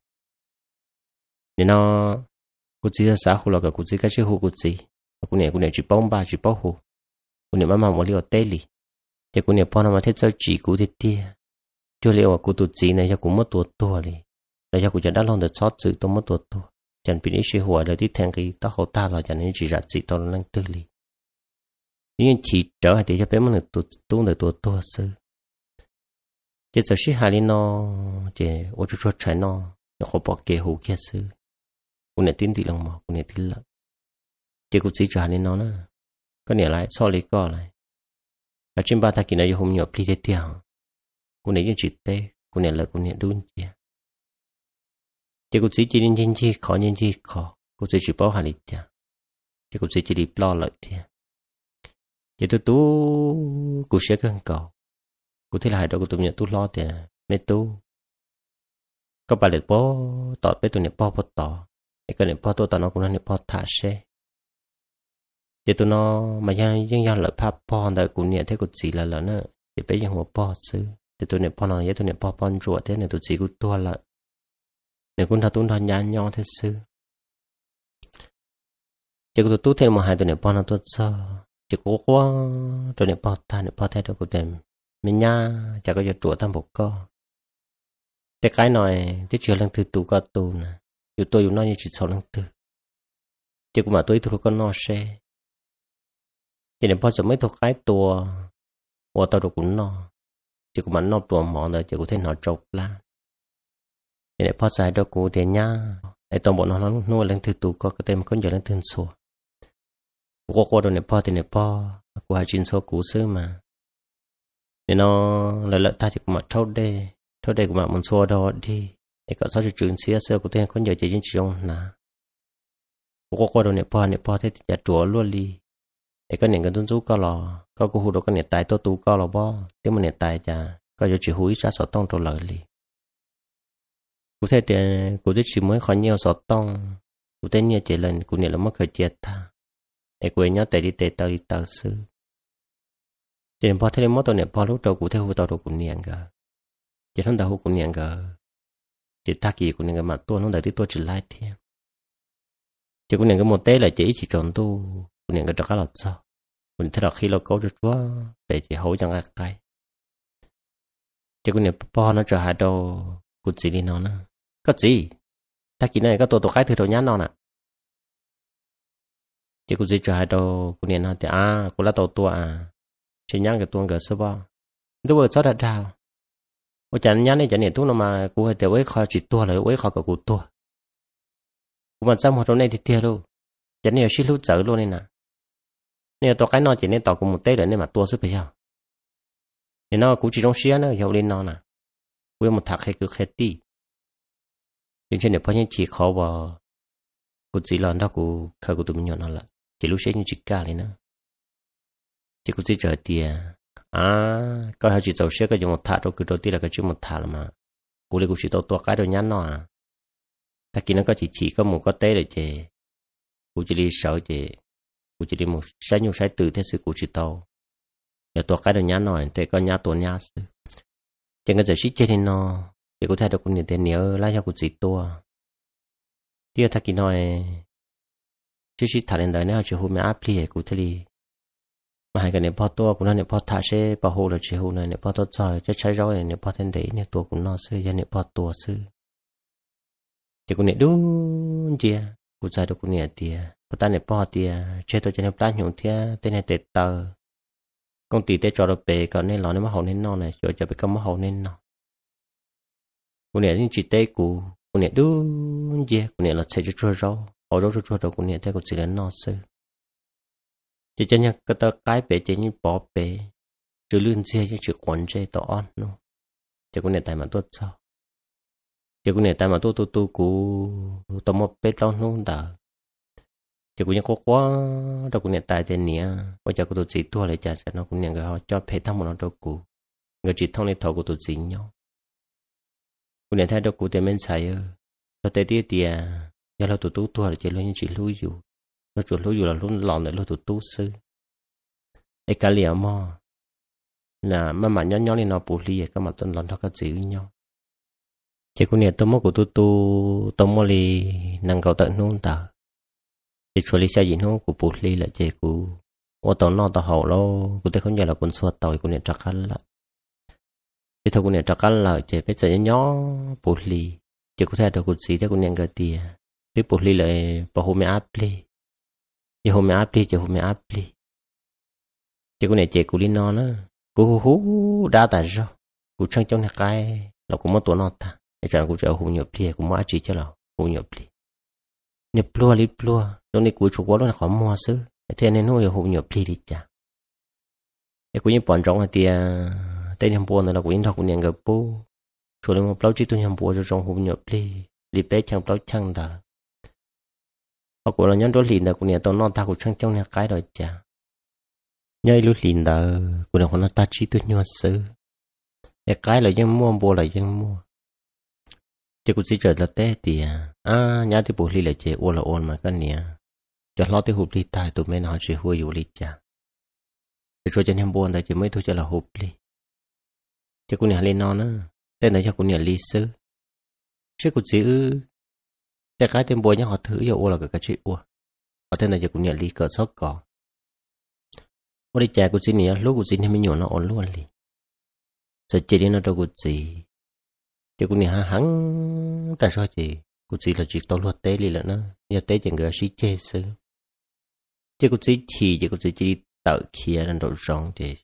nino kutsi sa sa hu loka kutsi ka chi hu kutsi kune kune chi bomba chi po hu kune mama mo lio teli te kune pona ma te cho chi ku te ti cho leo ku tu chi na ya ku mo tu tu li la ya ku ja da lon de chot chi to mo tu chẳng bị shi hu la ti thang ki ta ho ta la chẳng ni chi ra chi to lang tu li nhưng chỉ trở lại thì cho bé mình tu tu được tu tu sư chế cho sĩ hà lên nó chế ô chú cho trái nó nó khó bỏ kê hồ kia sư cô này tin thì lòng mà cô này tin lắm chế cô sĩ nó nữa có lại so lấy co lại ở trên ba ta kỳ này nhiều pli thế tiều cô này chỉ tê cô này là cô này đun chia chế cô sĩ chỉ nên nhân khó nhân chi khó cô sĩ bảo hà lịch chia chế cô sĩ chỉ đi lo lợi chia chế tôi tú Cú là lại đó của tụi mình tu lo thì nên tu có bà lịch bố tỏ bế tụi này bó bó tỏ cái cái này bó tụi tao nó cũng là này bó thả xe thì tụi nó mà dân dân dân lợi pháp bó đời cũng nhẹ thế cũng chỉ là là nữa thì bế dân hồ bó chứ thì tụi này bó nó vậy tụi này bó bó rùa thế này tụi chỉ cũng tua là nếu cũng thật tụi nó nhá nhó thế sư chỉ có tụi tụi thêm một hai tụi này bó nó tụi sơ chỉ có quá tụi này bó ta này bó thế đó cũng đem mình nha chả có giờ trụ tham một co thế cái nói thế chuyện lần thứ tụ có tù nè dù tôi dù nó như chỉ sau lần thứ chứ cũng mà tôi thua có nó xe chỉ nên bao giờ mới thuộc cái tua và tao được cũng nó chỉ cũng mà nó tua mỏ nữa chỉ có thể nó trục la chỉ nên bao giờ đó cũng thế nha để toàn bộ nó nó nuôi lần thứ tụ có cái tên có giờ lần thứ số của cô đó nên bao thì nên bao của hai số cũ xưa mà nên nó là lợi ta chỉ cũng mà thâu đê thâu đê của mà muốn xua đó đi để có sao trường xia xưa của tên có nhiều chỉ trên trường nà có có đồ nẹp po nẹp po thế thì chả chúa luôn đi để có những cái tuân chú có lò có cô hù đồ có nẹp tài tôi tu có lò bo thế mà nẹp tài chả có chỗ chỉ húi ra sọ tông trổ lợi đi cụ thể thì cụ thể chỉ mới khó nhiều sọ tông cụ thể nhiều chỉ lần cụ nẹp là mất khởi chết ta để quên nhớ tệ đi tệ tới tờ xưa chỉ nên bỏ thế mất tôi nè bỏ lúc đầu cụ thế hồ tàu đầu cụ niệm cả chỉ thằng đầu hồ cụ niệm cả chỉ ta kỳ cụ niệm cả mặt tôi nó đợi tí tôi chỉ lại thêm chỉ cụ niệm cả một tế là chỉ chỉ còn tu cụ niệm cả trọc cá lọt sao mình thấy là khi lo cố được quá để chỉ hỗ chẳng cái chỉ niệm bỏ nó trở hai đầu cụ chỉ đi nó nè có gì ta kỳ này có tổ tổ cái thứ đầu nhát nó nè chỉ cụ chỉ trở hai đầu cụ niệm nó thì à cụ là tổ tua à chỉ nhang cái tuần cái số ba tôi vừa cho đặt ra ôi chẳng nhang này chẳng niệm thuốc nào mà cũng hơi tiểu ấy khó chỉ tua rồi ấy khó cả cụ tua cũng mà sao một trong này thì thiệt luôn chẳng niệm xí lút dở luôn này nè nếu tôi cái nó chỉ nên tỏ cùng một tết để nên mà tua sức bây giờ thì nó cũng chỉ trong xí nó hiểu lên nó nè quên một thằng hay cứ khét đi nhưng trên để phát hiện chỉ khó vào cụ chỉ lần đó cụ khởi của tụi mình nhỏ nó là chỉ lúc sẽ như chỉ cả lên nè chỉ cũng chỉ chờ tiền à có hai chỉ giàu xe cái một thả đâu cứ đầu tiên là cái chuyện một thả là mà cú lấy cú chỉ tao tua cái đồ nhắn nó à ta kia nó có chỉ chỉ có một có tế rồi chị cú chỉ đi sợ chị cú chỉ đi một sai nhung sai từ thế sự cú chỉ tao giờ tua cái đồ nhắn nó thì có nhá tuần nhá sự chẳng có giờ chỉ chết nó thì cô thay được cũng nhìn thấy nhớ lá cho cú chỉ tua tiếc ta kia nói chứ chỉ thà lên đời nếu chưa hôm nay áp lực cú thế đi mà hai cái này bắt tua cũng là này bắt thả xe bảo hộ là chế hộ này này bắt tua trời chắc cháy rau này này bao thân đấy này tua cũng nó sư ra này bắt tua sư thì cũng này đúng chia cũng sai được cũng này tia có ta này bắt tia chơi tôi chơi này plát nhung tia tên này tệ tờ công ty tê cho được bề còn nên lọ nên mà hậu nên non này rồi cho bị công mà hậu nên non cũng này những chỉ tê cụ cũng này đúng chia cũng này là chơi chơi rau ở đâu chơi chơi rau cũng này tê cũng chỉ là non sư chỉ cho nhạc cái tờ cái bể chỉ như bỏ bể trừ lươn dê chứ chữ quán dê tỏ on luôn chỉ có nền tài mà tốt sao chỉ có nền tài mà tốt tốt tốt cú tao một bể lâu nó đã chỉ có nhạc có quá đâu có nền tài thế nè bây giờ có tụi gì tua lại chả nó cũng nền họ cho phê thăm một nó đâu cú người chỉ thông lên thọ của tôi gì nhau cũng nền thay đâu cú thì mình xài ơ tao tới tiếc tiếc giờ là tôi tú tua lại chỉ lo những chuyện lưu dù nó chuột lúc dù là lúc lòn này lúc tụt tu sư e cả lìa mò là mà mà nhó nhó nó bù lìa các mà tuần lòn nó có gì nhau chỉ có nè tôi mất của tôi tu tôi mua lì năng cầu tận nôn tờ chỉ chuột lì xe gì nó của bù lì là chỉ của ô tàu nó tàu hậu lo của tôi không nhớ là quân suất tàu của nè trắc khăn là chỉ thôi của nè trắc khăn là chỉ phải chơi nhó bù lì chỉ có thể được của gì thế của nè cái tiền cái bù lì bảo hộ mẹ áp lì chị hôm áp đi Jehovah apli áp đi chị con này chị cú đi nó nó cú hú hú đã tại rồi cú chân trong này cái là cú mất tuần nó ta để chẳng cú trở hú nhập li cú mất chỉ cho là hú nhập đi nhập plua lít plua lúc này cú chủ quá luôn nó khó mua xứ thế nên nó hú nhập đi đi chả cái cú như bọn trong này thì tây nam bộ là cú như thọc cú nhận gặp bố rồi mà bao chỉ tu nhập bộ cho trong hú nhập đi li bé chẳng bao chẳng đó họ cũng là nhân đó lìn đó cũng nhà tao non ta cũng chẳng trong nhà cái rồi chả nhây lúc lìn đó cũng là con ta chỉ tôi nhau sớ cái là dân mua bố là dân mua chỉ cũng chỉ chờ là té thì à nhà thì bố lì là chế ô là ôn mà cái nhà cho lo thì hụp lì tai tụi mình họ chỉ hùi dù chả thì cho chân buồn đó chỉ mới thôi cho là hụp lì chỉ cũng nhà lên non á tên là cho cũng nhà lì sớ chỉ cũng chỉ cái cái họ họ giờ là cũng bố đi 뭐냐 허트여 xin 우 lúc 이제 xin thì 섞어 nhổ nó ổn luôn 지니 민요 나 đi nó đâu 도고 지 chứ cũng nhà hắn ta sao chị cũng chỉ là chuyện tao luật tế li là nó nhà tế chẳng gọi xí chê sư chứ cũng chỉ chỉ chứ cũng chỉ chỉ tự kia nên độ rộng chị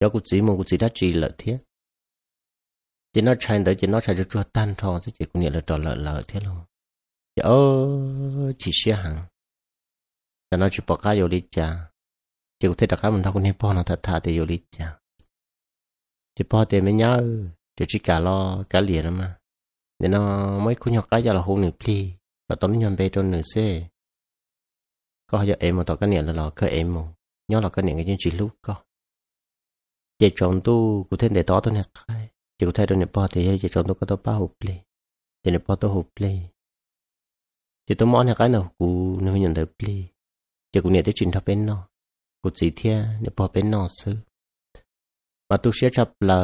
cho cũng chỉ muốn cũng chỉ đã chỉ lợi thế chỉ nó chạy tới chỉ nó chạy được chua tan thò chứ chị cũng nhà là trò lợi lợi thế luôn ở chỉ xe hàng cho nó chỉ bỏ cá vô đi chả chỉ có thể đặt cá mình đâu có nên bỏ nó thật thà thì vô đi chả chỉ bỏ thì mới nhớ chỉ chỉ cả lo cả liền mà nên nó mới khu nhọc cá giờ là hôn nửa pli và tao nó nhon về trong nửa xe có giờ em một tao cái niệm là lo cái em một, nhớ là cái niệm cái chuyện chỉ lúc co chỉ chọn tu cụ thể để tao tao nè chỉ có thể đâu nè bỏ thì chỉ chọn tu có tao ba hộp pli thì nè bỏ tao hộp pli thì tôi món là cái nào cụ nếu nhận được pli thì cụ này tôi chuyển thập bên nó cụ chỉ thia nếu bỏ bên nó xứ mà tôi sẽ chấp là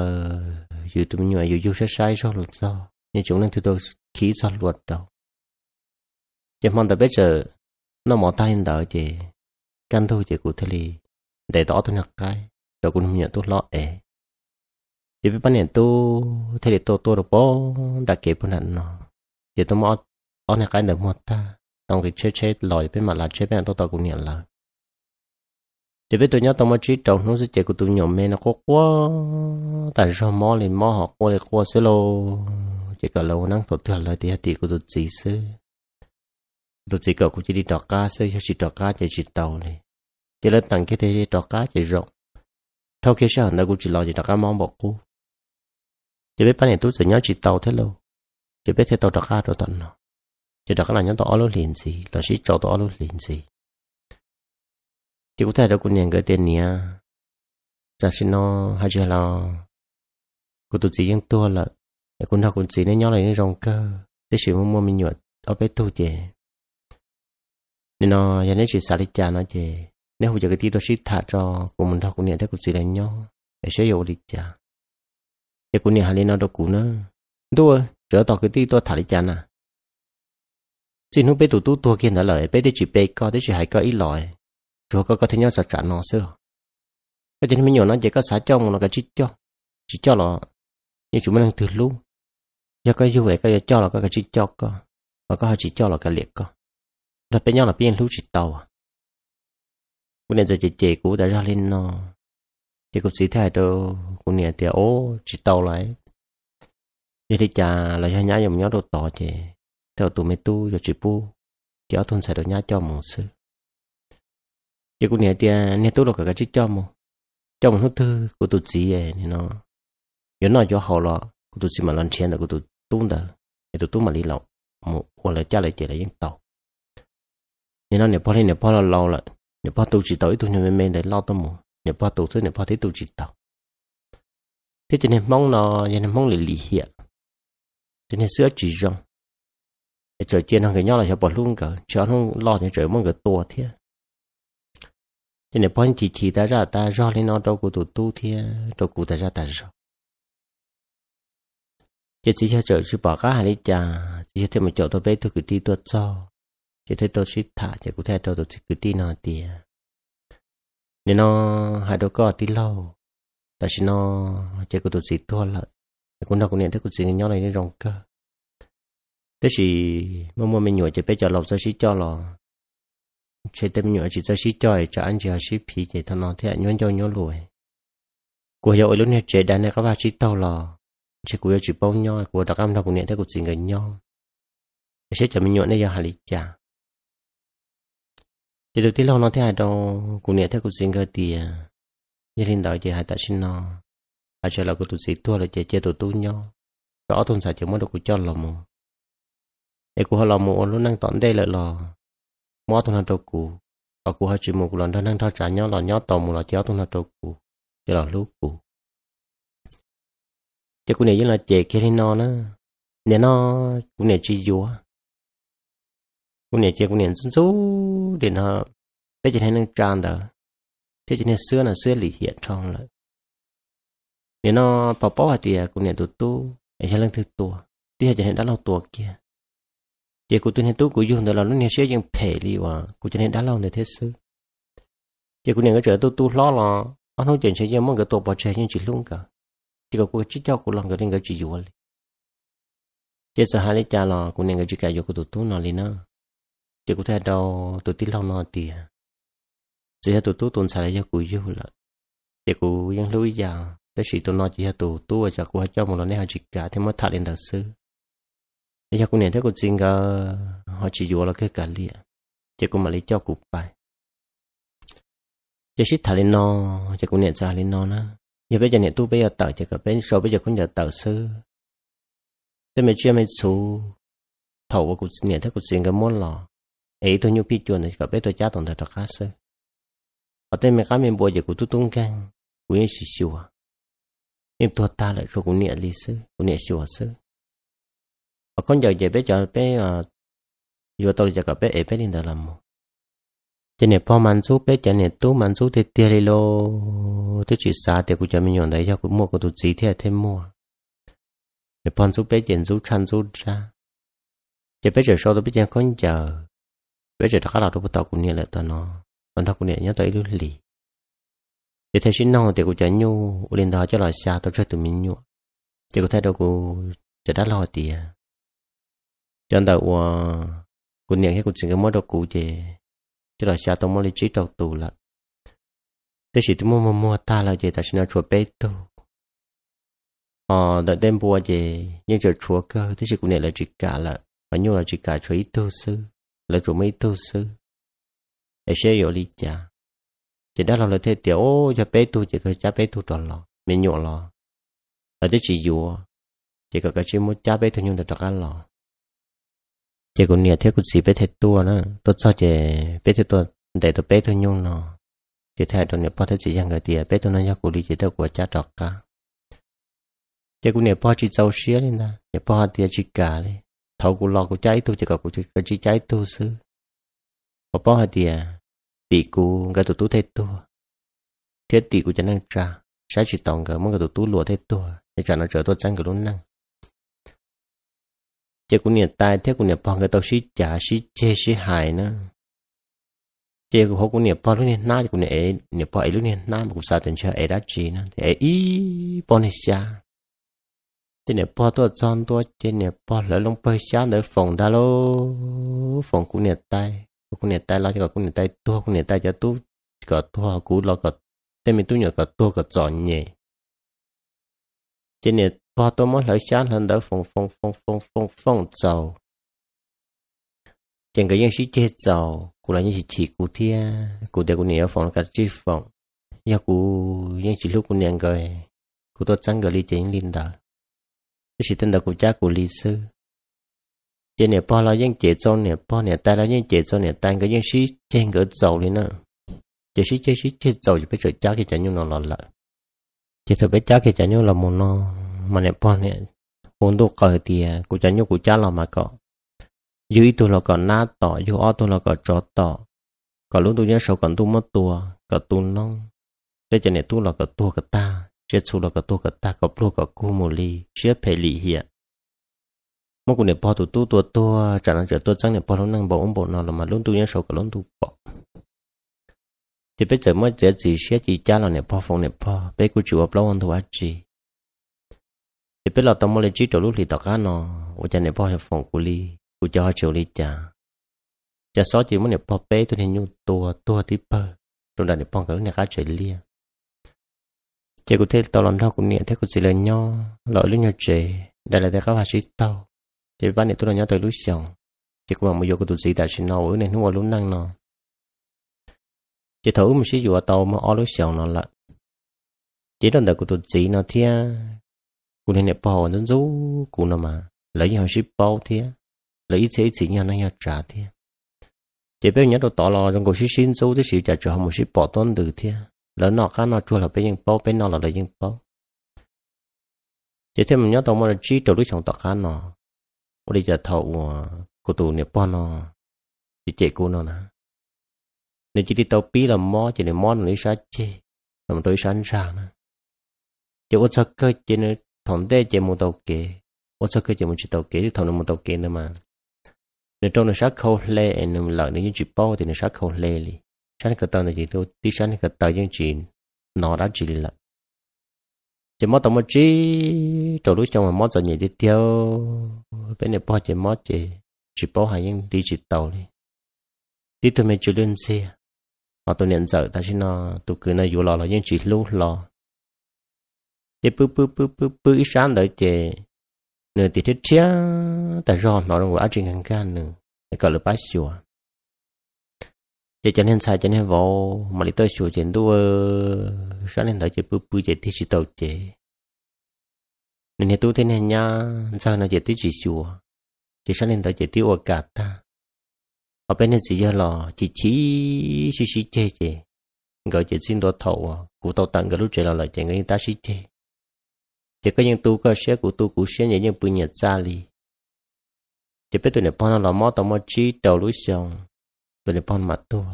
dù tôi nhớ dù dù sẽ sai rồi luật sao nhưng chúng nên tôi tôi khí sao luật đâu chỉ mong tới bây giờ nó mỏ tay hiện đợi chị căn thôi chị cụ thế lì để đó tôi nhặt cái rồi cũng không nhận tôi lo ế thì bên này tôi thấy thì tôi tôi được bỏ đã kế bên nó thì tôi mò ở nhà cái được một ta tông cái chết chết lòi bên mặt là chết bên tôi tao cũng nhận là, thì biết tôi nhớ tôi mới chỉ trồng nó sẽ chạy của tôi nhổm mê nó có quá tại sao mò lên mò họ qua lại qua xí lô chỉ cả lâu năng tôi thừa lời thì hạt của tôi chỉ xứ tôi chỉ cậu cũng chỉ đi trò cá xứ chỉ trò cá chỉ chỉ tàu này chỉ lên tặng cái thế đi trò cá chỉ rộng thâu kia sẽ hẳn đâu cũng chỉ lo chỉ trò cá mong bọc cú chỉ biết ban này tôi chỉ nhớ chỉ tàu thế lâu chỉ biết thế tàu trò cá rồi tận nào chỉ đó là nhóm tao alo liền gì là chỉ cho tao alo liền gì thì cũng thấy đó cũng nhận cái tiền nha chắc hay chưa là cũng tụt riêng tua là cũng đâu cũng chỉ nên nhỏ này nó rong cơ để chỉ mua mua mình nhuận ở bên tu chè nên nó giờ nó chỉ xả đi cha nó chè nếu hồi giờ cái tí đó chỉ thả cho của mình đâu cũng nhận thấy cũng chỉ là nhau để sử dụng đi cha giờ cũng nhận hai lên nó cũng nó đúng rồi trở cái tí đó thả đi cha nè xin hú bê tụ tu tua kia nở lời bê đi chỉ bê co đi chỉ hãy có ít lời chúa có có thể nhau sạch trả nó xưa cái chân mình nhỏ nó chỉ có xã cho nó cái chỉ cho chỉ cho là như chúng mình đang từ lúc giờ có như vậy cái cho là cái chỉ cho co và có chỉ cho là cái liệt co là bên nhau là bên lúc chỉ tàu à, cũng nên giờ chỉ chỉ cũ đã ra lên nó chỉ có chỉ thay đồ cũng nè thì ô chỉ tàu lại đi thì chả là cho nhá nhau đồ tỏ chỉ theo tụi mê tu cho chị bu chị thôn sẽ được nhá cho một sư chị cũng nhớ tia nhớ tu được cả cái chữ cho một cho một hút thư của tụi chị ấy thì nó nhớ nói cho họ là của tụi chị mà lần trên là của tụi tu đó thì tụi tu mà đi lậu một hoặc là cha lại chị lại dân tàu nên nó nếu bỏ lên nếu bỏ là lâu lại nếu bỏ tụi chị tới tụi nhân mê để lo tao một nếu bỏ tụi thứ nếu bỏ thấy tụi chị tàu thế cho nên mong nó cho nên mong là lì hiện cho nên sửa chỉ rong trời chiến hàng cái nhau là hiệp bỏ luôn cả chứ không lo thì trời mong cái tua thế nên là bọn chỉ chỉ ta ra ta ra lên nó đâu cụ tụ tu thế đâu cụ ta ra ta ra chỉ chỉ cho trời chỉ bỏ cả hai cha chỉ thêm một chỗ tôi bé tôi cứ đi tôi cho chỉ thấy tôi chỉ thả chỉ cụ thể tôi tôi chỉ cứ đi nó tiền nên nó hai đứa có tí lâu ta chỉ nó chỉ có tụ chỉ thua lại cũng đâu có nhận thức của chỉ nhau này nó rong cơ thế chỉ mua mua mình nhồi chỉ bây giờ lọc ra xí cho lò chỉ tem nhồi chỉ ra xí cho cho anh chỉ xí phi chỉ thằng nó thế nhon cho nhon lùi của hiệu lúc này chế đàn này các bà chỉ tàu lò chỉ của chỉ bông nhau của đặc âm đâu cũng niệm thấy của gì người nhau chỉ chấm mình nhọn này giờ hà lý trả chỉ đầu tiên lâu nó thế hà đâu cũng niệm thấy của gì người thì như linh đạo chỉ hà tạ sinh nó à chờ là của tụi sĩ tua là chỉ chơi tụi tu nhau đó thôn xã chỉ muốn đồ của cho lòng e ku hala mo lu nang ton de la la mo ton na to ku a ku ha chi mo ku lan nang tha cha nya la nya to mo la cha ton na to ku cha la lu ku cha ku ne yin la che ke ni no na ne no ku ne chi yu ku ne che ku ne sun su de na te che nang chan da thế cho nên xưa là xưa lý hiện trong lại nếu nó bỏ bỏ thì cũng nên tụt tu để cho lần thứ tu thì cho nên đã lâu tu kia chỉ cụ tuyên hiện tú cụ dùng đó là lúc này sẽ dùng phê đi và cụ cho nên đã lâu để thế sư chỉ cụ nên cái chỗ tôi tu lo là anh nói chuyện sẽ dùng mong cái tổ bảo chế nhưng chỉ luôn cả chỉ có cụ chỉ cho cụ lòng cái nên cái chỉ dùng đi chỉ sợ hai lý cha là cụ nên cái chỉ cái dùng của tu tu nó đi nữa chỉ cụ thấy đâu tôi tin lâu nó thì à. chỉ là tôi tu tuần xài cho cụ dùng là chỉ cụ vẫn lưu ý giờ tới sự tôi nói chỉ là tôi tu ở chỗ cụ cho một lần này chỉ cả thêm mất thà lên thật sư ya ku ne te ku zinga ho chi yo la ke ka li che ku ma li cho ku pai ya shi tha no che ku ne cha li no na ya be ja ne tu be ya ta che ka be so be ja kun ja ta sư te me che me chu thầu wa ku ne te ku zinga mo lo ấy tôi nhu pi chuan này gặp bé tôi cha tổng thật thật khá sơ ở tên mẹ cá mẹ bùa giờ của tôi tung cang của yên xì à em tôi ta lại không cũng niệm lý sư cũng niệm xìu sơ 건자 이제 배자 배 yo to ja ka pe e pe ni da lam che ne pa man chu pe che ne tu man chu te te le lo tu chi sa te ku ja mi yon da ya ku mo ko tu chi the the mo ne pan chu pe chen chu chan chu ra che pe che so do pe chen kon ja pe che ta la tu ta ku ni le ta no pan ta ku ni nya ta i lu li ye the shin no te ku ja nyu u lin da cha la sa to che tu min nyu che ku ta do ku che da lo ti chân đầu ờ, của của niệm hết của sinh cái mối đồ cũ gì chứ là sao tôi muốn lý trí đầu tù là thế chỉ tôi mua mua ta là gì ta xin chùa bê tu ờ đợi đêm bùa gì nhưng chùa chùa cơ thế chỉ của niệm là chỉ cả là và như là chỉ cả chùa ít tu sư là chùa mấy tu sư để sẽ hiểu lý trả. chỉ đó là lời thế tiểu ô cho bê tu chỉ có cha bê tu toàn lò mình nhộn lò là thế chỉ dùa chỉ có cái chỉ muốn cha bê tu nhưng được tròn lò chỉ còn nhiều thế còn gì bé thế tua nữa tôi sao chỉ bé thế tua để tôi bé thôi nhung nó chỉ thay tôi nhiều bao thế gì chẳng cái tiền bé tôi nói cho cô đi chỉ theo của cha cả chỉ còn nhiều bao chỉ giàu xía lên nè nhiều bao tiền chỉ cả đi thầu lo của trái tôi chỉ cả của chỉ trái tôi xứ và bao tiền tỷ cụ cái tụi tôi thế tua thế tỷ cụ cho năng trả sẽ chỉ tổng cái mong cái tụi tôi lùa thế tua để cho nó trở tôi chăng cái luôn năng chế cũng nhiệt tai thế cũng nhiệt bao người tao xí trả xí chê xí hài nữa chế cũng hốt cũng nhiệt bao lúc này na cũng nhiệt nhiệt bao ấy lúc này na mà cũng sao tiền chơi ấy đã chi nữa thì ấy ý bao này xa thì nhiệt bao tôi chọn tôi chế nhiệt bao lỡ lông bơi xa nữa phòng đã lô phòng cũng nhiệt tai cũng nhiệt tai lo cho cũng nhiệt tai tua cũng nhiệt tai cho tu cả tua cú lo cả tên mình tu nhờ cả tua cả chọn nhẹ chế nhiệt và tôi muốn lấy chán hơn đỡ phong phong phong phong phong phong dầu chẳng cái những sĩ chết dầu cụ là những sĩ chỉ cụ thia cụ để cụ nhớ phòng cả chi phòng ya cụ những sĩ lúc cụ nhận rồi cụ tôi chẳng gửi chuyện linh đờ tôi sĩ tên là cụ cha cụ lý sư trên này bao là những chế cho này bao này ta là những chế cho này ta cái những sĩ trên gỡ dầu đi nữa chế sĩ chế sĩ chết dầu thì phải sửa cha cái chả nhung nó lọt lại chế thật phải cha cái chả là một nó mana pone ondo ka tia ku cha nyu ku cha la ma ko yu itu lo ko na to yu o to lo ko cho to ko lu tu ye so kan tu mo tua ka tu nong te cha ne tu lo ka tu ka ta che chu lo ka tu ka ta ka plo ka ku mo li che pe li hi mo ku ne po tu tu tu tu cha na tu chang ne po lo nang bo um bo no lo ma lu tu ye so ka tu po thì bây giờ mới dễ gì sẽ chỉ cha là nè po phong nè po bây giờ chịu ấp lâu hơn thôi chứ thì biết là tao mới lên trí thì tao cá nó ô cha này bao hiệp phòng của ly của cho chiều ly cha cha sáu chỉ muốn nhập bao bé tôi nên nhung tua tua tí bơ trong đại này bao lúc này cá trời lia chị cũng thấy tao làm đâu cũng niệm thế cũng chỉ là nho lợi lúc nhau chị đây là thế các bà sĩ tao chị bán này tôi là nhau tới lúc xong chị cũng bảo mà vô cái tụi gì tại chị nào ở này không có lúc năng nó chị thử một xí dùa tàu mà ở lúc xong nó lại chỉ đơn đời của tụi chị nó thia kulene po nan zo nào mà lấy nhau ship bao thế lấy ít chế chỉ nhau nó nhau trả thế chỉ biết giờ đồ tỏ lo trong cổ ship xin số thế xíu trả cho họ một ship bỏ tuần từ thế lỡ nọ cá nọ chua là bên giờ bao bên nọ là lấy những bao chỉ thêm mình nhớ tao mà chỉ trâu lúc chồng tỏ cá nọ ở đây giờ thầu ờ, của tù nè bao nọ chỉ chế cô nọ nè nếu chỉ đi tàu pí là mò chỉ để mò nó lấy sát chê làm tôi sẵn sàng nè chỉ ốt sát cơ chỉ nên thằng đây chỉ một đầu kế ôn sao kế chỉ một chỉ đầu kế thì thằng nó một đầu kế nữa mà nếu trong nó sát khâu lê em nó lợi nếu như chỉ bao thì nó sát khâu lê đi sáng cái tờ này chỉ tôi tí sáng cái tờ những chuyện nó đã chỉ là chỉ mất tao mất chỉ trâu lúc trong mà mất giờ nhỉ đi tiêu bên này bao chỉ mất chỉ chỉ bao hai những đi chỉ tàu đi đi tôi mới chú lên xe họ tôi nhận giờ ta chỉ nó tôi cứ nói dù lò là những chỉ lúc lò chế bư bư bư bư bư ít sáng đợi chế nửa thì thiết chia ta do nó đồng quá trình hàng gan nữa để gọi là bát chùa chế chân hiện sai chân hiện vô mà đi tới chùa chân đua sáng hiện đợi chế bư bư chế thiết chỉ tàu chế nên hiện tu thế này nha sao nó chế thiết chỉ chùa chế sáng hiện đợi chế tiêu ở cả ta ở bên này chỉ do lò chỉ chỉ chỉ chỉ chế chế gọi chế xin đồ thầu cụ tàu tặng cái lúc chế là lại chế người ta chỉ chế chỉ có những tu cơ sẽ của tu của sẽ những bự nhật gia li chỉ biết tụi này pon là mò tao mò chi đầu lối sông tụi này pon mà tua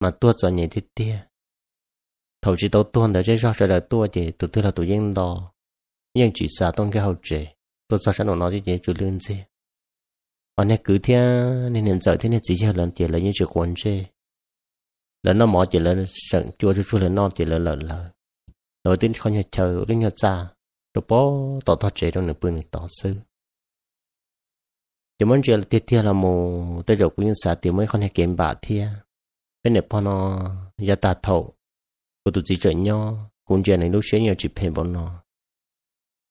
mà tua cho nhảy thiết tia thầu chỉ tao tu để chơi rõ sợ là tu thì tụi tôi là tụi dân đò nhưng chỉ xả tôn cái hậu trệ tôi sao sẵn nó chỉ chỉ chủ lương gì ở này cứ thế nên hiện giờ thế nên chỉ là lần chỉ là những chuyện quan chứ lần nó mò chỉ là sẵn chua chua lần nó chỉ là lần lần đầu tiên không nhận chờ đến nhận cha rồi bố tỏ tỏ chế trong nửa bươn tỏ sư chỉ muốn chơi tiết tiết là mù tới rồi cũng xã tiểu mới không hề kiếm bà thia bên này bọn nó gia ta thầu cô tụi chỉ chơi nhau cũng chơi này lúc chế nhiều chỉ phê bọn nó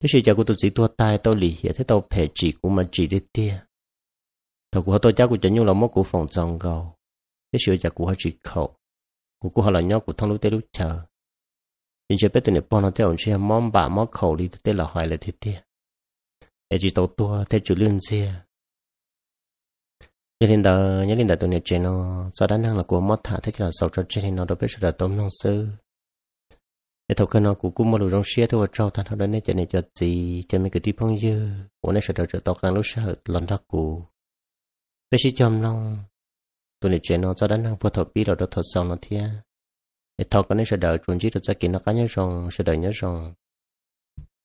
thế sự cho cô tụi chỉ thua tay tao lì hiểu thế tao phê chỉ cũng mà chỉ tiết tiết thật của tôi chắc của chơi nhau là mốt của phòng tròn gầu thế sự cho của họ chỉ khẩu của cô họ là nhau của thằng lúc tới lúc chờ thì chế biết tụi nè nó theo chế mong bà mong khẩu đi tê là hoài là thế tê để chỉ tàu tua thế chủ liên xe nhớ lên đó nhớ lên đó tụi nè chế nó sau đó năng là của mót thả thế là sau cho chế nó đâu biết là tôm nông sư để thầu cái nó cũng cũng mua đồ xe thôi trâu ta thằng đó nên cho gì cho mấy cái tí phong dư của nó sẽ đợi cho tàu càng lúc sau lần đó cụ bây giờ chăm nông tụi nè chế nó sau đó năng vừa thọ bi rồi đó thọ xong nó thiệt thọ cái này sẽ đợi chúng chỉ được ra kiến nó cá nhớ rồng sẽ đợi nhớ rồng